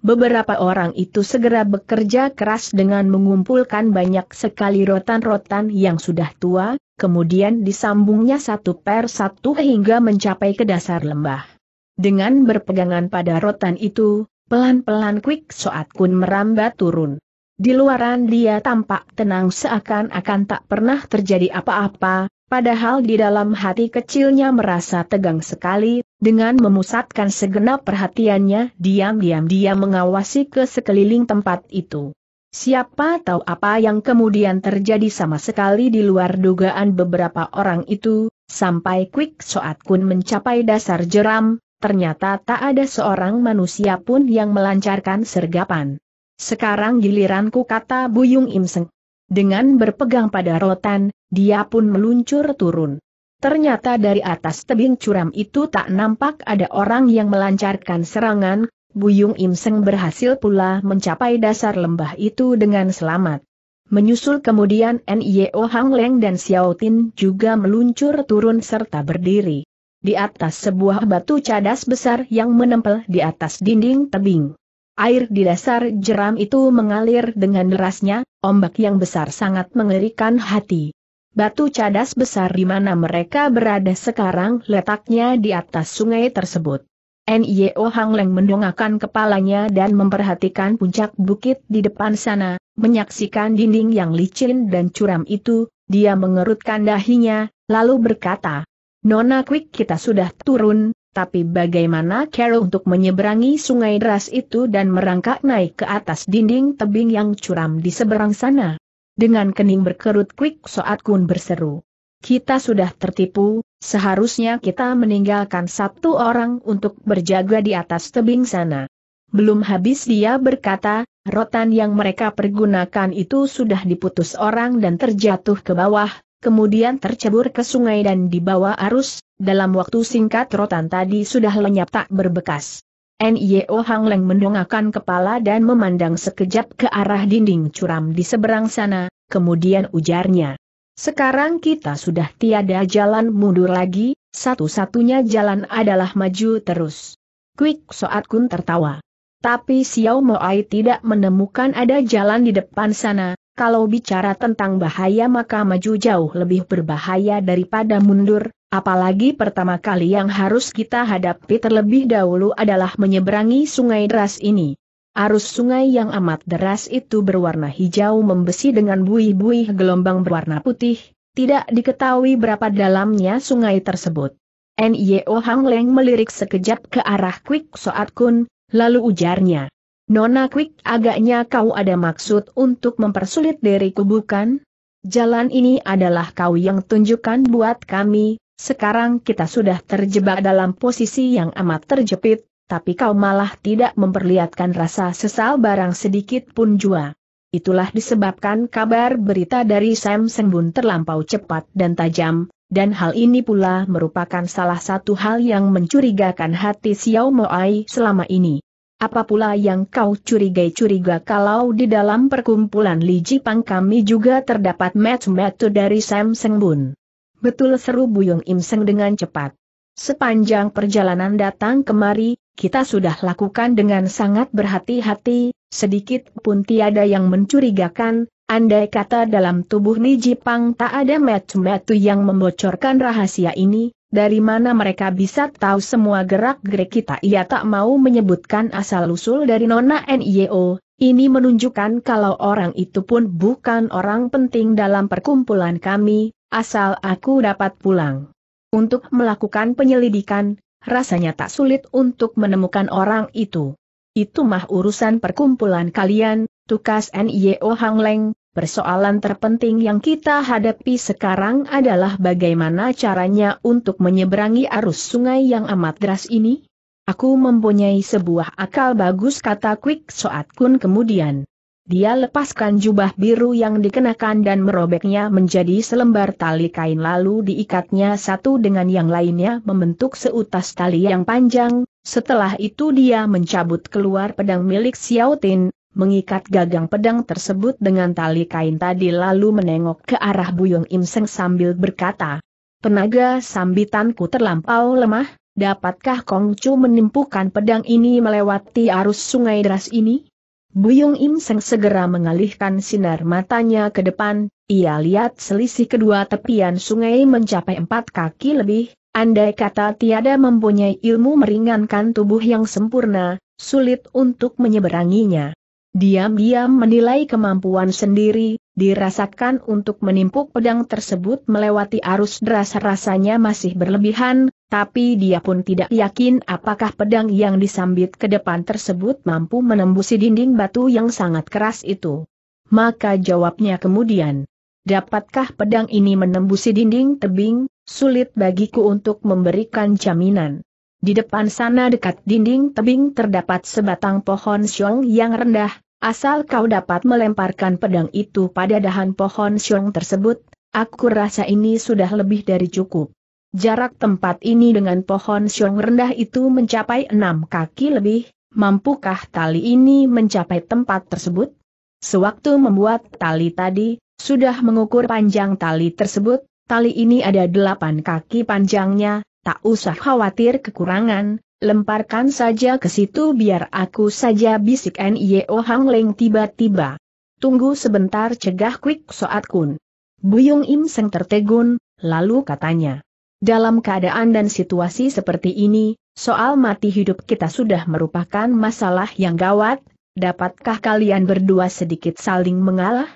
Beberapa orang itu segera bekerja keras dengan mengumpulkan banyak sekali rotan-rotan yang sudah tua, kemudian disambungnya satu per satu hingga mencapai ke dasar lembah. Dengan berpegangan pada rotan itu, pelan-pelan Quick Soat Kun merambat turun. Di luaran dia tampak tenang seakan-akan tak pernah terjadi apa-apa, padahal di dalam hati kecilnya merasa tegang sekali, dengan memusatkan segenap perhatiannya diam-diam dia mengawasi ke sekeliling tempat itu. Siapa tahu apa yang kemudian terjadi sama sekali di luar dugaan beberapa orang itu, sampai Quick Soat Kun mencapai dasar jeram, ternyata tak ada seorang manusia pun yang melancarkan sergapan. Sekarang giliranku kata Buyung Imseng. Dengan berpegang pada rotan, dia pun meluncur turun. Ternyata dari atas tebing curam itu tak nampak ada orang yang melancarkan serangan, Buyung Imseng berhasil pula mencapai dasar lembah itu dengan selamat. Menyusul kemudian N.I.O. Hang Leng dan Xiao Tin juga meluncur turun serta berdiri. Di atas sebuah batu cadas besar yang menempel di atas dinding tebing. Air di dasar jeram itu mengalir dengan derasnya, ombak yang besar sangat mengerikan hati. Batu cadas besar di mana mereka berada sekarang letaknya di atas sungai tersebut. N.I.O. Hang Leng mendongakkan kepalanya dan memperhatikan puncak bukit di depan sana, menyaksikan dinding yang licin dan curam itu, dia mengerutkan dahinya, lalu berkata, Nona Quick kita sudah turun, tapi bagaimana Carol untuk menyeberangi sungai deras itu dan merangkak naik ke atas dinding tebing yang curam di seberang sana? Dengan kening berkerut Quick Soat Kun berseru. Kita sudah tertipu, seharusnya kita meninggalkan satu orang untuk berjaga di atas tebing sana. Belum habis dia berkata, rotan yang mereka pergunakan itu sudah diputus orang dan terjatuh ke bawah, kemudian tercebur ke sungai dan dibawa arus, dalam waktu singkat rotan tadi sudah lenyap tak berbekas. N.I.O. Hang Leng mendongakkan kepala dan memandang sekejap ke arah dinding curam di seberang sana, kemudian ujarnya. Sekarang kita sudah tiada jalan mundur lagi, satu-satunya jalan adalah maju terus. Quick Soat Kun tertawa. Tapi Xiao Moai tidak menemukan ada jalan di depan sana, kalau bicara tentang bahaya maka maju jauh lebih berbahaya daripada mundur, apalagi pertama kali yang harus kita hadapi terlebih dahulu adalah menyeberangi sungai deras ini. Arus sungai yang amat deras itu berwarna hijau membesi dengan buih-buih gelombang berwarna putih, tidak diketahui berapa dalamnya sungai tersebut. N.Y.O. Hang Leng melirik sekejap ke arah Quick Soat Kun, lalu ujarnya. Nona Quick agaknya kau ada maksud untuk mempersulit diriku bukan? Jalan ini adalah kau yang tunjukkan buat kami, sekarang kita sudah terjebak dalam posisi yang amat terjepit, tapi kau malah tidak memperlihatkan rasa sesal barang sedikit pun jua. Itulah disebabkan kabar berita dari Sam Sembun terlampau cepat dan tajam, dan hal ini pula merupakan salah satu hal yang mencurigakan hati Xiao Moai selama ini. Apa pula yang kau curigai-curiga kalau di dalam perkumpulan Li Jipang kami juga terdapat match-match dari Sam Seng Bun? Betul seru Buyung Im Seng dengan cepat. Sepanjang perjalanan datang kemari, kita sudah lakukan dengan sangat berhati-hati, sedikit pun tiada yang mencurigakan, andai kata dalam tubuh Ni Jipang tak ada metu-metu yang membocorkan rahasia ini, dari mana mereka bisa tahu semua gerak-gerik kita? Ia tak mau menyebutkan asal-usul dari Nona NIO, ini menunjukkan kalau orang itu pun bukan orang penting dalam perkumpulan kami, asal aku dapat pulang. Untuk melakukan penyelidikan, rasanya tak sulit untuk menemukan orang itu. Itu mah urusan perkumpulan kalian, tukas NIO Hang Leng, Persoalan terpenting yang kita hadapi sekarang adalah bagaimana caranya untuk menyeberangi arus sungai yang amat deras ini? Aku mempunyai sebuah akal bagus kata Quick Soat Kun kemudian. Dia lepaskan jubah biru yang dikenakan dan merobeknya menjadi selembar tali kain lalu diikatnya satu dengan yang lainnya membentuk seutas tali yang panjang, setelah itu dia mencabut keluar pedang milik Xiao Tin, mengikat gagang pedang tersebut dengan tali kain tadi lalu menengok ke arah Buyung Im sambil berkata, Tenaga sambitanku terlampau lemah, dapatkah Kongcu menimpukan pedang ini melewati arus sungai deras ini? Buyung Im segera mengalihkan sinar matanya ke depan, ia lihat selisih kedua tepian sungai mencapai empat kaki lebih, andai kata tiada mempunyai ilmu meringankan tubuh yang sempurna, sulit untuk menyeberanginya. Diam-diam menilai kemampuan sendiri, dirasakan untuk menimpuk pedang tersebut melewati arus deras rasanya masih berlebihan, tapi dia pun tidak yakin apakah pedang yang disambit ke depan tersebut mampu menembusi dinding batu yang sangat keras itu. Maka jawabnya kemudian, dapatkah pedang ini menembusi dinding tebing, sulit bagiku untuk memberikan jaminan. Di depan sana dekat dinding tebing terdapat sebatang pohon siong yang rendah, Asal kau dapat melemparkan pedang itu pada dahan pohon siung tersebut, aku rasa ini sudah lebih dari cukup. Jarak tempat ini dengan pohon siung rendah itu mencapai enam kaki lebih, mampukah tali ini mencapai tempat tersebut? Sewaktu membuat tali tadi, sudah mengukur panjang tali tersebut, tali ini ada delapan kaki panjangnya, tak usah khawatir kekurangan, Lemparkan saja ke situ biar aku saja bisik Nio Hang Leng tiba-tiba. Tunggu sebentar cegah Quick Soat Kun. Buyung Im Seng tertegun, lalu katanya. Dalam keadaan dan situasi seperti ini, soal mati hidup kita sudah merupakan masalah yang gawat, dapatkah kalian berdua sedikit saling mengalah?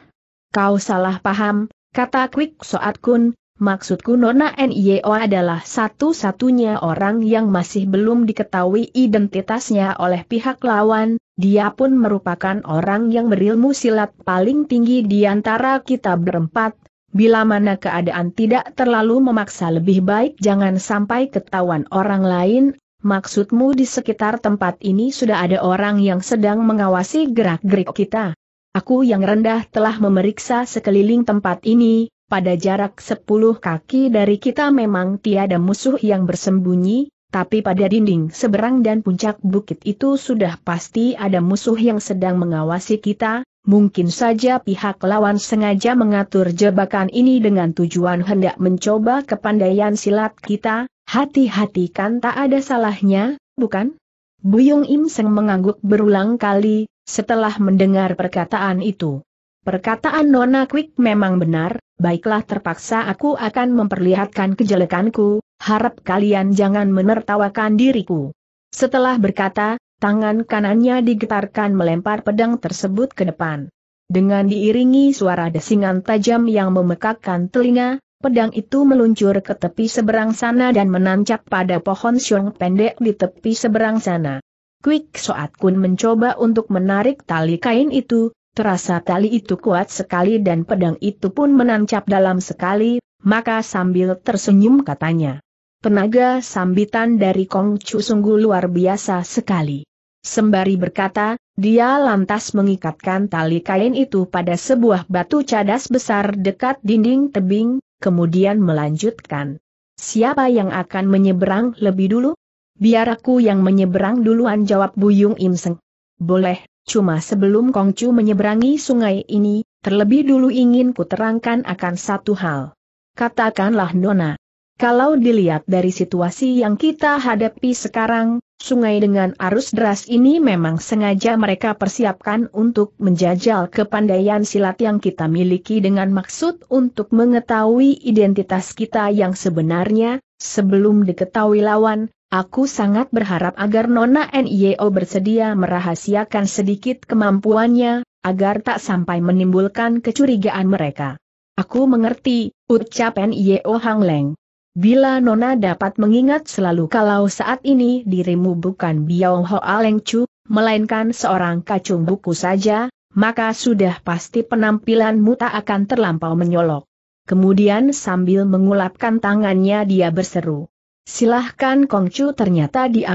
Kau salah paham, kata Quick Soat Kun, Maksudku Nona NIO adalah satu-satunya orang yang masih belum diketahui identitasnya oleh pihak lawan, dia pun merupakan orang yang berilmu silat paling tinggi di antara kita berempat, bila mana keadaan tidak terlalu memaksa lebih baik jangan sampai ketahuan orang lain, maksudmu di sekitar tempat ini sudah ada orang yang sedang mengawasi gerak-gerik kita. Aku yang rendah telah memeriksa sekeliling tempat ini, pada jarak sepuluh kaki dari kita memang tiada musuh yang bersembunyi, tapi pada dinding seberang dan puncak bukit itu sudah pasti ada musuh yang sedang mengawasi kita, mungkin saja pihak lawan sengaja mengatur jebakan ini dengan tujuan hendak mencoba kepandaian silat kita, hati-hati kan tak ada salahnya, bukan? Buyung Im Seng mengangguk berulang kali, setelah mendengar perkataan itu. Perkataan Nona Quick memang benar, baiklah terpaksa aku akan memperlihatkan kejelekanku, harap kalian jangan menertawakan diriku. Setelah berkata, tangan kanannya digetarkan melempar pedang tersebut ke depan. Dengan diiringi suara desingan tajam yang memekakkan telinga, pedang itu meluncur ke tepi seberang sana dan menancap pada pohon siung pendek di tepi seberang sana. Quick Soat Kun mencoba untuk menarik tali kain itu, Terasa tali itu kuat sekali dan pedang itu pun menancap dalam sekali, maka sambil tersenyum katanya. Tenaga sambitan dari Kong Chu sungguh luar biasa sekali. Sembari berkata, dia lantas mengikatkan tali kain itu pada sebuah batu cadas besar dekat dinding tebing, kemudian melanjutkan. Siapa yang akan menyeberang lebih dulu? Biar aku yang menyeberang duluan jawab Buyung Imseng. Boleh, Cuma sebelum Kongcu menyeberangi sungai ini, terlebih dulu ingin kuterangkan akan satu hal. Katakanlah Nona. Kalau dilihat dari situasi yang kita hadapi sekarang, sungai dengan arus deras ini memang sengaja mereka persiapkan untuk menjajal kepandaian silat yang kita miliki dengan maksud untuk mengetahui identitas kita yang sebenarnya, Sebelum diketahui lawan, aku sangat berharap agar Nona NIO bersedia merahasiakan sedikit kemampuannya, agar tak sampai menimbulkan kecurigaan mereka. Aku mengerti, ucap NIO Hang Leng. Bila Nona dapat mengingat selalu kalau saat ini dirimu bukan Biao Ho Aleng Chu, melainkan seorang kacung buku saja, maka sudah pasti penampilanmu tak akan terlampau menyolok. Kemudian sambil mengulapkan tangannya dia berseru. Silahkan Kongcu ternyata dia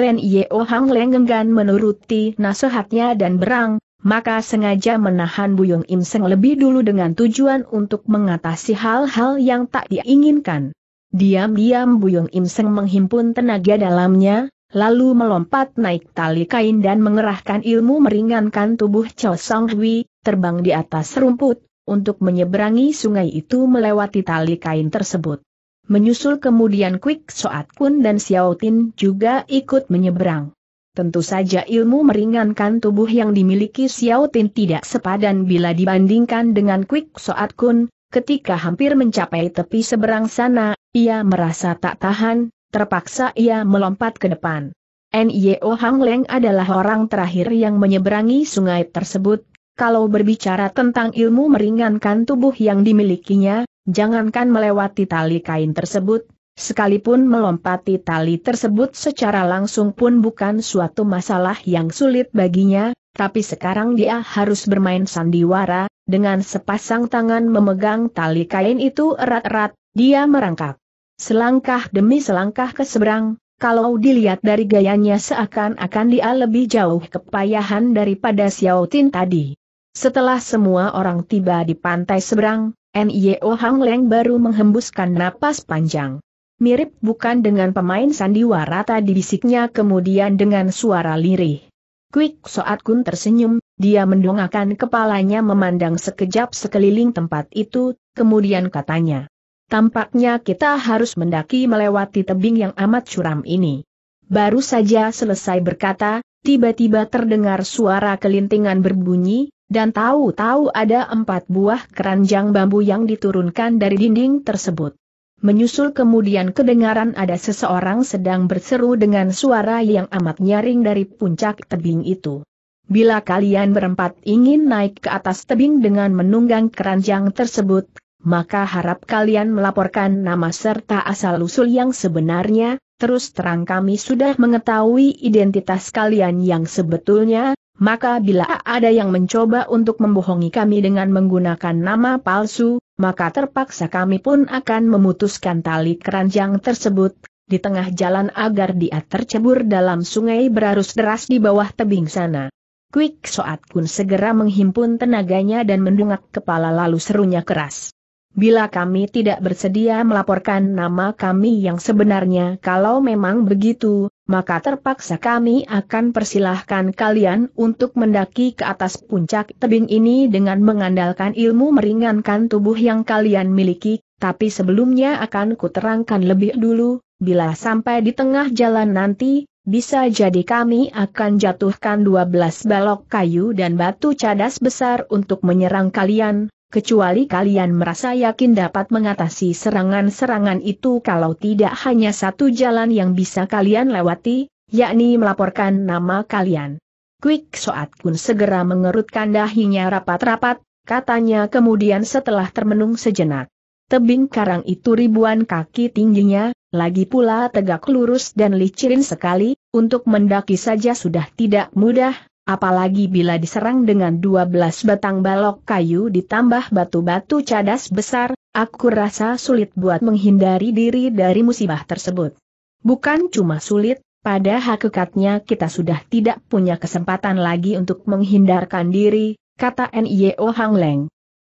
Ren Yeo Hang Lengenggan menuruti nasihatnya dan berang, maka sengaja menahan Buyung Im Seng lebih dulu dengan tujuan untuk mengatasi hal-hal yang tak diinginkan. Diam-diam Buyung Im Seng menghimpun tenaga dalamnya, lalu melompat naik tali kain dan mengerahkan ilmu meringankan tubuh Chosong Song Hui, terbang di atas rumput, untuk menyeberangi sungai itu melewati tali kain tersebut. Menyusul kemudian Quick Soat Kun dan Xiao Tin juga ikut menyeberang. Tentu saja ilmu meringankan tubuh yang dimiliki Xiao Tin tidak sepadan bila dibandingkan dengan Quick Soat Kun, Ketika hampir mencapai tepi seberang sana, ia merasa tak tahan, terpaksa ia melompat ke depan. N.Y.O. Hang Leng adalah orang terakhir yang menyeberangi sungai tersebut, kalau berbicara tentang ilmu meringankan tubuh yang dimilikinya, jangankan melewati tali kain tersebut, sekalipun melompati tali tersebut secara langsung pun bukan suatu masalah yang sulit baginya, tapi sekarang dia harus bermain sandiwara, dengan sepasang tangan memegang tali kain itu erat-erat, dia merangkak. Selangkah demi selangkah ke seberang, kalau dilihat dari gayanya seakan-akan dia lebih jauh kepayahan daripada Xiao Tin tadi. Setelah semua orang tiba di pantai seberang, NIO Hang Leng baru menghembuskan napas panjang. Mirip bukan dengan pemain sandiwara tadi bisiknya kemudian dengan suara lirih. Quick Soat Kun tersenyum, dia mendongakkan kepalanya memandang sekejap sekeliling tempat itu, kemudian katanya. Tampaknya kita harus mendaki melewati tebing yang amat curam ini. Baru saja selesai berkata, tiba-tiba terdengar suara kelintingan berbunyi, dan tahu-tahu ada empat buah keranjang bambu yang diturunkan dari dinding tersebut. Menyusul kemudian kedengaran ada seseorang sedang berseru dengan suara yang amat nyaring dari puncak tebing itu. Bila kalian berempat ingin naik ke atas tebing dengan menunggang keranjang tersebut, maka harap kalian melaporkan nama serta asal-usul yang sebenarnya, terus terang kami sudah mengetahui identitas kalian yang sebetulnya, maka bila ada yang mencoba untuk membohongi kami dengan menggunakan nama palsu, maka terpaksa kami pun akan memutuskan tali keranjang tersebut, di tengah jalan agar dia tercebur dalam sungai berarus deras di bawah tebing sana. Quick Soat Kun segera menghimpun tenaganya dan mendungak kepala lalu serunya keras. Bila kami tidak bersedia melaporkan nama kami yang sebenarnya kalau memang begitu, maka terpaksa kami akan persilahkan kalian untuk mendaki ke atas puncak tebing ini dengan mengandalkan ilmu meringankan tubuh yang kalian miliki, tapi sebelumnya akan kuterangkan lebih dulu, bila sampai di tengah jalan nanti, bisa jadi kami akan jatuhkan 12 balok kayu dan batu cadas besar untuk menyerang kalian, kecuali kalian merasa yakin dapat mengatasi serangan-serangan itu kalau tidak hanya satu jalan yang bisa kalian lewati, yakni melaporkan nama kalian. Quick Soat Kun segera mengerutkan dahinya rapat-rapat, katanya kemudian setelah termenung sejenak. Tebing karang itu ribuan kaki tingginya, lagi pula tegak lurus dan licin sekali, untuk mendaki saja sudah tidak mudah, apalagi bila diserang dengan 12 batang balok kayu ditambah batu-batu cadas besar, aku rasa sulit buat menghindari diri dari musibah tersebut. Bukan cuma sulit, pada hakikatnya kita sudah tidak punya kesempatan lagi untuk menghindarkan diri, kata N.I.O. Hang Leng.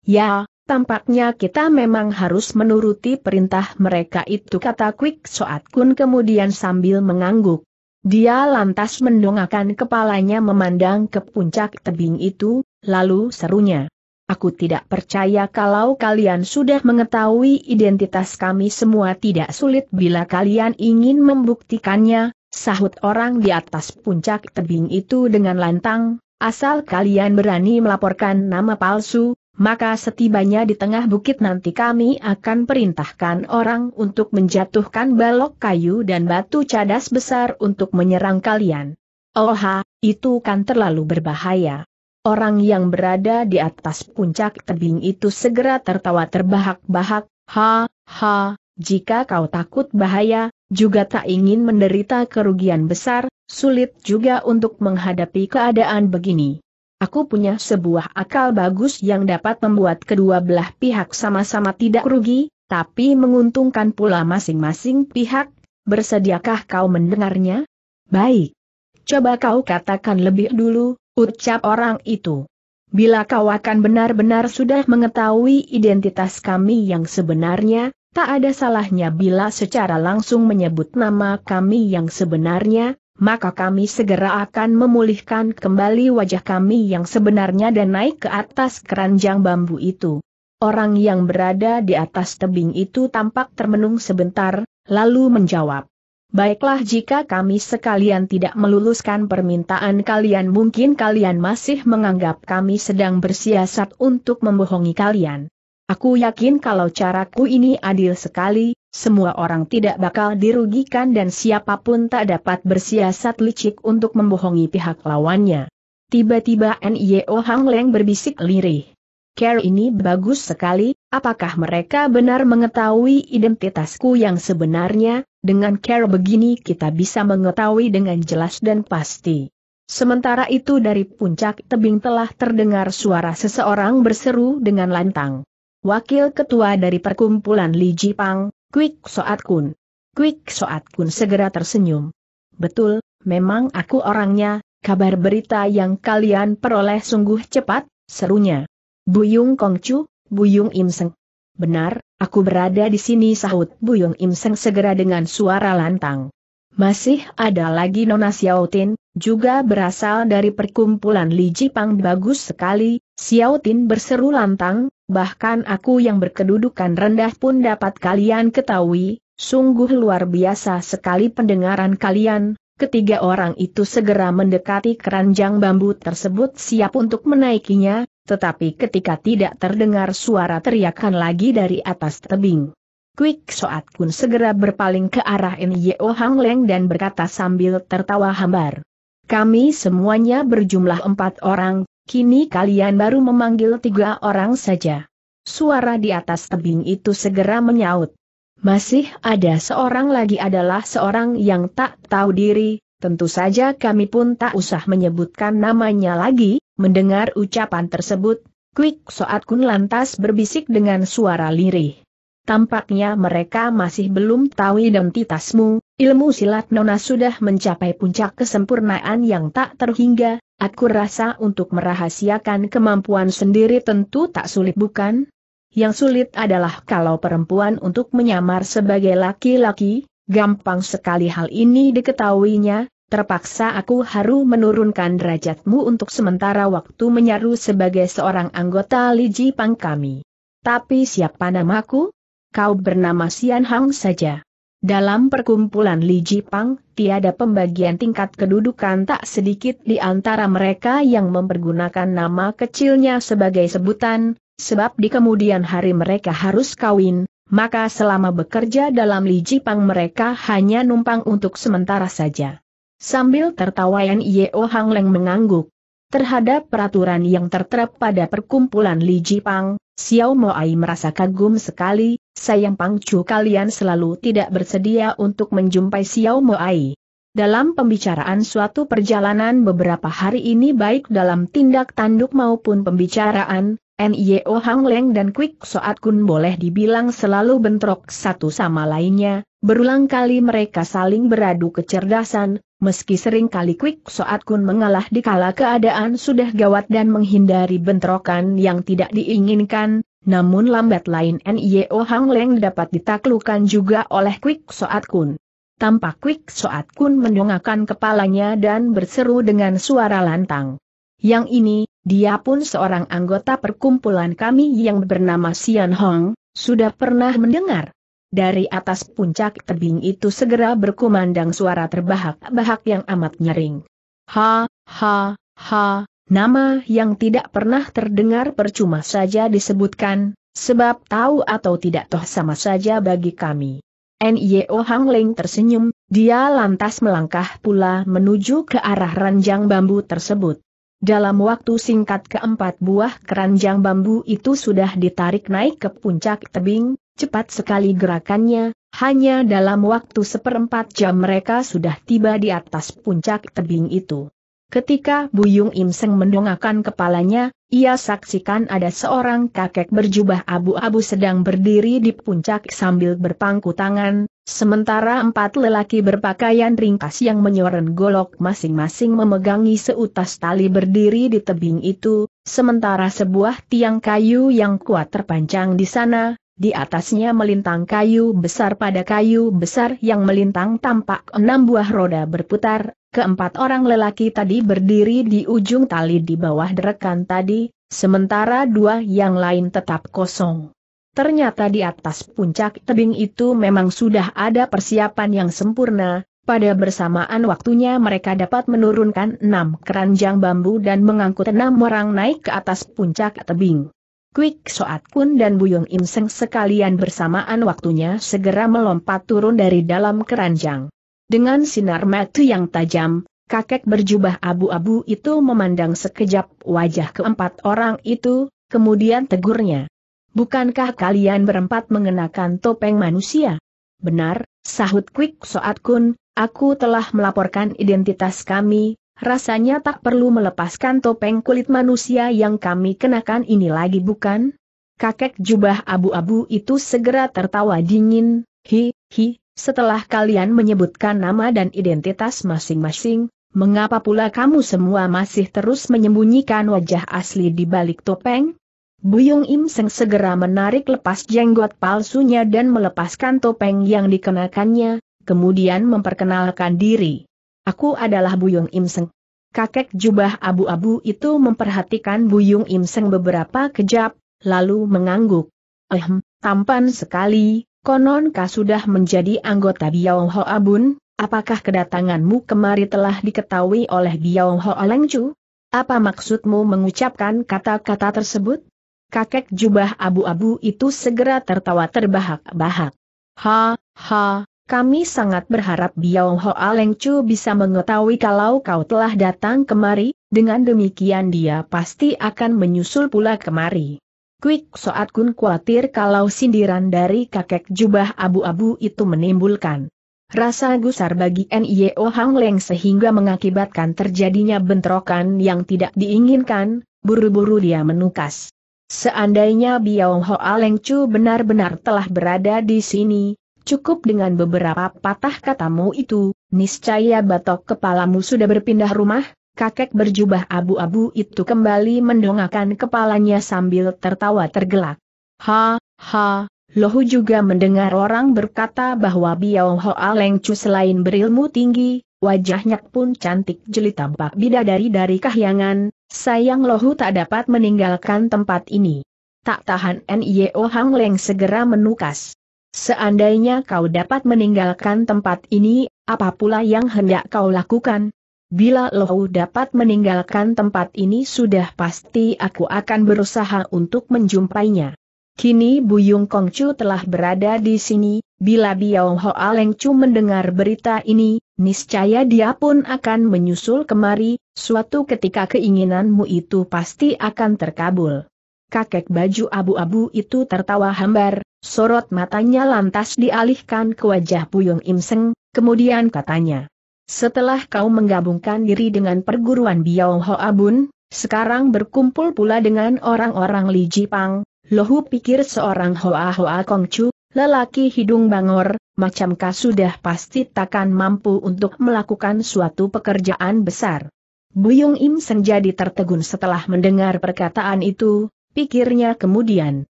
Ya, Tampaknya kita memang harus menuruti perintah mereka itu kata Quick Soat Kun kemudian sambil mengangguk. Dia lantas mendongakkan kepalanya memandang ke puncak tebing itu, lalu serunya. Aku tidak percaya kalau kalian sudah mengetahui identitas kami semua tidak sulit bila kalian ingin membuktikannya, sahut orang di atas puncak tebing itu dengan lantang, asal kalian berani melaporkan nama palsu, maka setibanya di tengah bukit nanti kami akan perintahkan orang untuk menjatuhkan balok kayu dan batu cadas besar untuk menyerang kalian. Oha, itu kan terlalu berbahaya. Orang yang berada di atas puncak tebing itu segera tertawa terbahak-bahak, ha, ha, jika kau takut bahaya, juga tak ingin menderita kerugian besar, sulit juga untuk menghadapi keadaan begini. Aku punya sebuah akal bagus yang dapat membuat kedua belah pihak sama-sama tidak rugi, tapi menguntungkan pula masing-masing pihak. Bersediakah kau mendengarnya? Baik. Coba kau katakan lebih dulu, ucap orang itu. Bila kau akan benar-benar sudah mengetahui identitas kami yang sebenarnya, tak ada salahnya bila secara langsung menyebut nama kami yang sebenarnya, maka kami segera akan memulihkan kembali wajah kami yang sebenarnya dan naik ke atas keranjang bambu itu. Orang yang berada di atas tebing itu tampak termenung sebentar, lalu menjawab. Baiklah jika kami sekalian tidak meluluskan permintaan kalian mungkin kalian masih menganggap kami sedang bersiasat untuk membohongi kalian. Aku yakin kalau caraku ini adil sekali, semua orang tidak bakal dirugikan dan siapapun tak dapat bersiasat licik untuk membohongi pihak lawannya. Tiba-tiba NIO Hang Leng berbisik lirih. Care ini bagus sekali, apakah mereka benar mengetahui identitasku yang sebenarnya, dengan care begini kita bisa mengetahui dengan jelas dan pasti. Sementara itu dari puncak tebing telah terdengar suara seseorang berseru dengan lantang. Wakil Ketua dari perkumpulan Li Jipang, Quick Soat Kun. Quick Soat Kun segera tersenyum. Betul, memang aku orangnya, kabar berita yang kalian peroleh sungguh cepat, serunya. Buyung Kongcu, Buyung Imseng. Benar, aku berada di sini sahut Buyung Imseng segera dengan suara lantang. Masih ada lagi Nona Xiaotin, juga berasal dari perkumpulan Li Jipang bagus sekali, Xiao Tin berseru lantang, bahkan aku yang berkedudukan rendah pun dapat kalian ketahui, sungguh luar biasa sekali pendengaran kalian. Ketiga orang itu segera mendekati keranjang bambu tersebut siap untuk menaikinya, tetapi ketika tidak terdengar suara teriakan lagi dari atas tebing. Quick Soat Kun segera berpaling ke arah Nyo Hang Leng dan berkata sambil tertawa hambar. Kami semuanya berjumlah empat orang, Kini kalian baru memanggil tiga orang saja. Suara di atas tebing itu segera menyaut. Masih ada seorang lagi adalah seorang yang tak tahu diri, tentu saja kami pun tak usah menyebutkan namanya lagi, mendengar ucapan tersebut, Quick Soat Kun lantas berbisik dengan suara lirih. Tampaknya mereka masih belum tahu identitasmu, ilmu silat Nona sudah mencapai puncak kesempurnaan yang tak terhingga, aku rasa untuk merahasiakan kemampuan sendiri tentu tak sulit bukan? Yang sulit adalah kalau perempuan untuk menyamar sebagai laki-laki, gampang sekali hal ini diketahuinya, terpaksa aku harus menurunkan derajatmu untuk sementara waktu menyaru sebagai seorang anggota Liji Pang kami. Tapi siapa namaku? kau bernama Sian Hang saja. Dalam perkumpulan Li Jipang, tiada pembagian tingkat kedudukan tak sedikit di antara mereka yang mempergunakan nama kecilnya sebagai sebutan, sebab di kemudian hari mereka harus kawin, maka selama bekerja dalam Li Jipang mereka hanya numpang untuk sementara saja. Sambil tertawa Yeo Hang Leng mengangguk. Terhadap peraturan yang tertera pada perkumpulan Li Jipang, Xiao Moai merasa kagum sekali, sayang pangcu kalian selalu tidak bersedia untuk menjumpai Xiao Ai. Dalam pembicaraan suatu perjalanan beberapa hari ini baik dalam tindak tanduk maupun pembicaraan, N.Y.O. Hang Leng dan Quick Soat Kun boleh dibilang selalu bentrok satu sama lainnya, berulang kali mereka saling beradu kecerdasan, meski sering kali Quick Soat Kun mengalah dikala keadaan sudah gawat dan menghindari bentrokan yang tidak diinginkan, namun lambat lain NIO e Hang Leng dapat ditaklukan juga oleh Quick Soat Kun. Tampak Quick Soat Kun mendongakkan kepalanya dan berseru dengan suara lantang. Yang ini, dia pun seorang anggota perkumpulan kami yang bernama Sian Hong, sudah pernah mendengar. Dari atas puncak tebing itu segera berkumandang suara terbahak-bahak yang amat nyering. Ha, ha, ha, Nama yang tidak pernah terdengar percuma saja disebutkan, sebab tahu atau tidak toh sama saja bagi kami. N.Y.O. Hang Leng tersenyum, dia lantas melangkah pula menuju ke arah ranjang bambu tersebut. Dalam waktu singkat keempat buah keranjang bambu itu sudah ditarik naik ke puncak tebing, cepat sekali gerakannya, hanya dalam waktu seperempat jam mereka sudah tiba di atas puncak tebing itu. Ketika Buyung Im Seng mendongakkan kepalanya, ia saksikan ada seorang kakek berjubah abu-abu sedang berdiri di puncak sambil berpangku tangan, sementara empat lelaki berpakaian ringkas yang menyoren golok masing-masing memegangi seutas tali berdiri di tebing itu, sementara sebuah tiang kayu yang kuat terpanjang di sana, di atasnya melintang kayu besar pada kayu besar yang melintang tampak enam buah roda berputar, keempat orang lelaki tadi berdiri di ujung tali di bawah derekan tadi, sementara dua yang lain tetap kosong. Ternyata di atas puncak tebing itu memang sudah ada persiapan yang sempurna, pada bersamaan waktunya mereka dapat menurunkan enam keranjang bambu dan mengangkut enam orang naik ke atas puncak tebing. Quick Soat Kun dan Buyung Im Seng sekalian bersamaan waktunya segera melompat turun dari dalam keranjang. Dengan sinar mata yang tajam, kakek berjubah abu-abu itu memandang sekejap wajah keempat orang itu, kemudian tegurnya. Bukankah kalian berempat mengenakan topeng manusia? Benar, sahut Quick Soat Kun, aku telah melaporkan identitas kami, rasanya tak perlu melepaskan topeng kulit manusia yang kami kenakan ini lagi bukan? Kakek jubah abu-abu itu segera tertawa dingin, hi, hi, setelah kalian menyebutkan nama dan identitas masing-masing, mengapa pula kamu semua masih terus menyembunyikan wajah asli di balik topeng? Buyung Im Seng segera menarik lepas jenggot palsunya dan melepaskan topeng yang dikenakannya, kemudian memperkenalkan diri. Aku adalah Buyung Imseng. Kakek jubah abu-abu itu memperhatikan Buyung Imseng beberapa kejap, lalu mengangguk. Ehm, tampan sekali, konon kau sudah menjadi anggota Biao Ho Abun, apakah kedatanganmu kemari telah diketahui oleh Biao Ho Lengcu? Apa maksudmu mengucapkan kata-kata tersebut? Kakek jubah abu-abu itu segera tertawa terbahak-bahak. Ha, ha, kami sangat berharap Biao Ho Aleng Chu bisa mengetahui kalau kau telah datang kemari, dengan demikian dia pasti akan menyusul pula kemari. Quick saat Kun khawatir kalau sindiran dari kakek jubah abu-abu itu menimbulkan rasa gusar bagi NIO Hang Leng sehingga mengakibatkan terjadinya bentrokan yang tidak diinginkan, buru-buru dia menukas. Seandainya Biao Ho Aleng Chu benar-benar telah berada di sini, Cukup dengan beberapa patah katamu itu, niscaya batok kepalamu sudah berpindah rumah, kakek berjubah abu-abu itu kembali mendongakkan kepalanya sambil tertawa tergelak. Ha, ha, Lohu juga mendengar orang berkata bahwa Biao Hoa Leng Chu selain berilmu tinggi, wajahnya pun cantik jeli tampak bidadari dari kahyangan, sayang Lohu tak dapat meninggalkan tempat ini. Tak tahan Nio Hang Leng segera menukas. Seandainya kau dapat meninggalkan tempat ini, apa pula yang hendak kau lakukan? Bila Lohu dapat meninggalkan tempat ini sudah pasti aku akan berusaha untuk menjumpainya. Kini Buyung Kongcu telah berada di sini, bila Biao Ho Leng mendengar berita ini, niscaya dia pun akan menyusul kemari, suatu ketika keinginanmu itu pasti akan terkabul. Kakek baju abu-abu itu tertawa hambar, Sorot matanya lantas dialihkan ke wajah Puyung Imseng, kemudian katanya. Setelah kau menggabungkan diri dengan perguruan Biao Hoa Bun, sekarang berkumpul pula dengan orang-orang Li Jipang, Lohu pikir seorang Hoa Hoa Kongcu, lelaki hidung bangor, macam kau sudah pasti takkan mampu untuk melakukan suatu pekerjaan besar. Buyung Im Seng jadi tertegun setelah mendengar perkataan itu, pikirnya kemudian.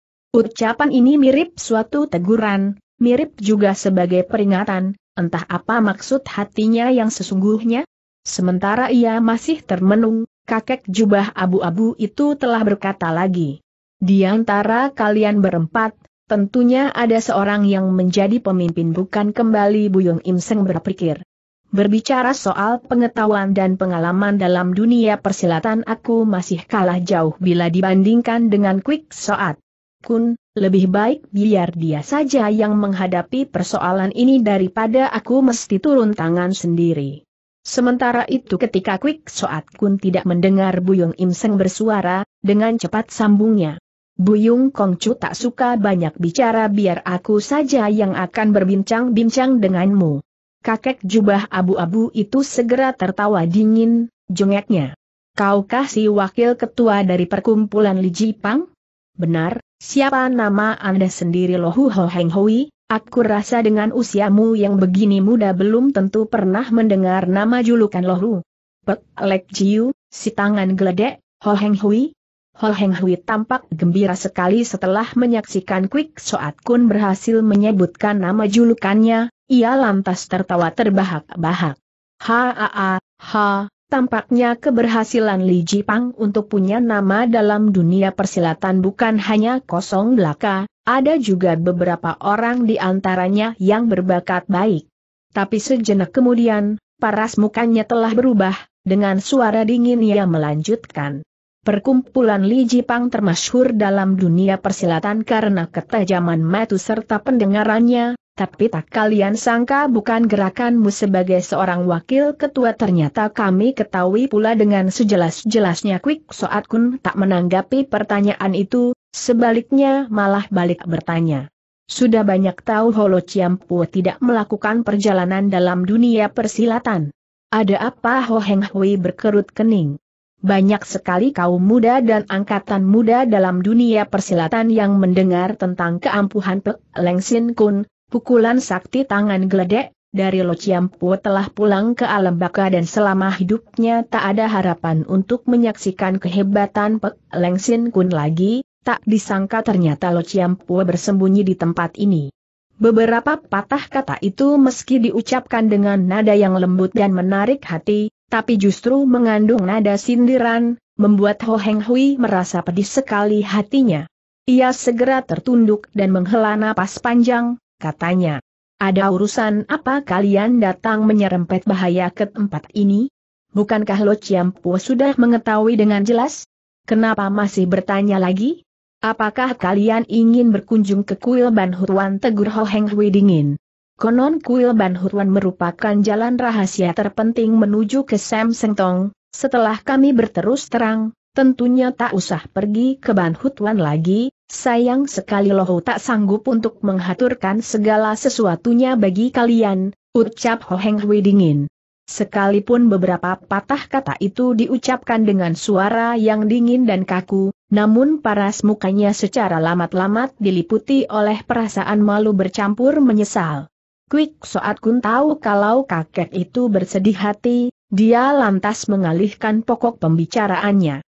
Ucapan ini mirip suatu teguran, mirip juga sebagai peringatan, entah apa maksud hatinya yang sesungguhnya. Sementara ia masih termenung, kakek jubah abu-abu itu telah berkata lagi. Di antara kalian berempat, tentunya ada seorang yang menjadi pemimpin bukan kembali Buyung Im berpikir. Berbicara soal pengetahuan dan pengalaman dalam dunia persilatan aku masih kalah jauh bila dibandingkan dengan Quick Soat. Kun, lebih baik biar dia saja yang menghadapi persoalan ini daripada aku mesti turun tangan sendiri. Sementara itu ketika Quick Soat Kun tidak mendengar Buyung Im Seng bersuara, dengan cepat sambungnya. Buyung Kongcu tak suka banyak bicara biar aku saja yang akan berbincang-bincang denganmu. Kakek jubah abu-abu itu segera tertawa dingin, jengeknya. Kau kasih wakil ketua dari perkumpulan Li Jipang? Benar, Siapa nama Anda sendiri Lohu Ho Heng Hui? Aku rasa dengan usiamu yang begini muda belum tentu pernah mendengar nama julukan Lohu. Pek Lek Jiu, si tangan geledek, Ho Heng Hui, Ho Heng Hui tampak gembira sekali setelah menyaksikan Quick Soat Kun berhasil menyebutkan nama julukannya, ia lantas tertawa terbahak-bahak. Ha ha ha, Tampaknya keberhasilan Li Jipang untuk punya nama dalam dunia persilatan bukan hanya kosong belaka, ada juga beberapa orang di antaranya yang berbakat baik. Tapi sejenak kemudian, paras mukanya telah berubah, dengan suara dingin ia melanjutkan. Perkumpulan Li Jipang termasyhur dalam dunia persilatan karena ketajaman mata serta pendengarannya, tapi tak kalian sangka bukan gerakanmu sebagai seorang wakil ketua ternyata kami ketahui pula dengan sejelas-jelasnya Quick Soat Kun tak menanggapi pertanyaan itu, sebaliknya malah balik bertanya. Sudah banyak tahu Holo Ciampu tidak melakukan perjalanan dalam dunia persilatan. Ada apa Ho Heng Hui berkerut kening? Banyak sekali kaum muda dan angkatan muda dalam dunia persilatan yang mendengar tentang keampuhan Pek Leng Sin Kun, pukulan sakti tangan geledek, dari Lo Po telah pulang ke alam baka dan selama hidupnya tak ada harapan untuk menyaksikan kehebatan Pek Leng Sin Kun lagi, tak disangka ternyata Lo Po bersembunyi di tempat ini. Beberapa patah kata itu meski diucapkan dengan nada yang lembut dan menarik hati, tapi justru mengandung nada sindiran, membuat Ho Heng Hui merasa pedih sekali hatinya. Ia segera tertunduk dan menghela napas panjang, katanya. Ada urusan apa kalian datang menyerempet bahaya ke tempat ini? Bukankah Lo Chiampu sudah mengetahui dengan jelas? Kenapa masih bertanya lagi? Apakah kalian ingin berkunjung ke kuil Ban Tegur Ho Heng Hui dingin? Konon kuil Ban merupakan jalan rahasia terpenting menuju ke Sam Seng Tong. Setelah kami berterus terang, tentunya tak usah pergi ke Banhutuan lagi, Sayang sekali Lohu tak sanggup untuk menghaturkan segala sesuatunya bagi kalian, ucap Ho Heng Hui dingin. Sekalipun beberapa patah kata itu diucapkan dengan suara yang dingin dan kaku, namun paras mukanya secara lamat-lamat diliputi oleh perasaan malu bercampur menyesal. Quick saat Kun tahu kalau kakek itu bersedih hati, dia lantas mengalihkan pokok pembicaraannya.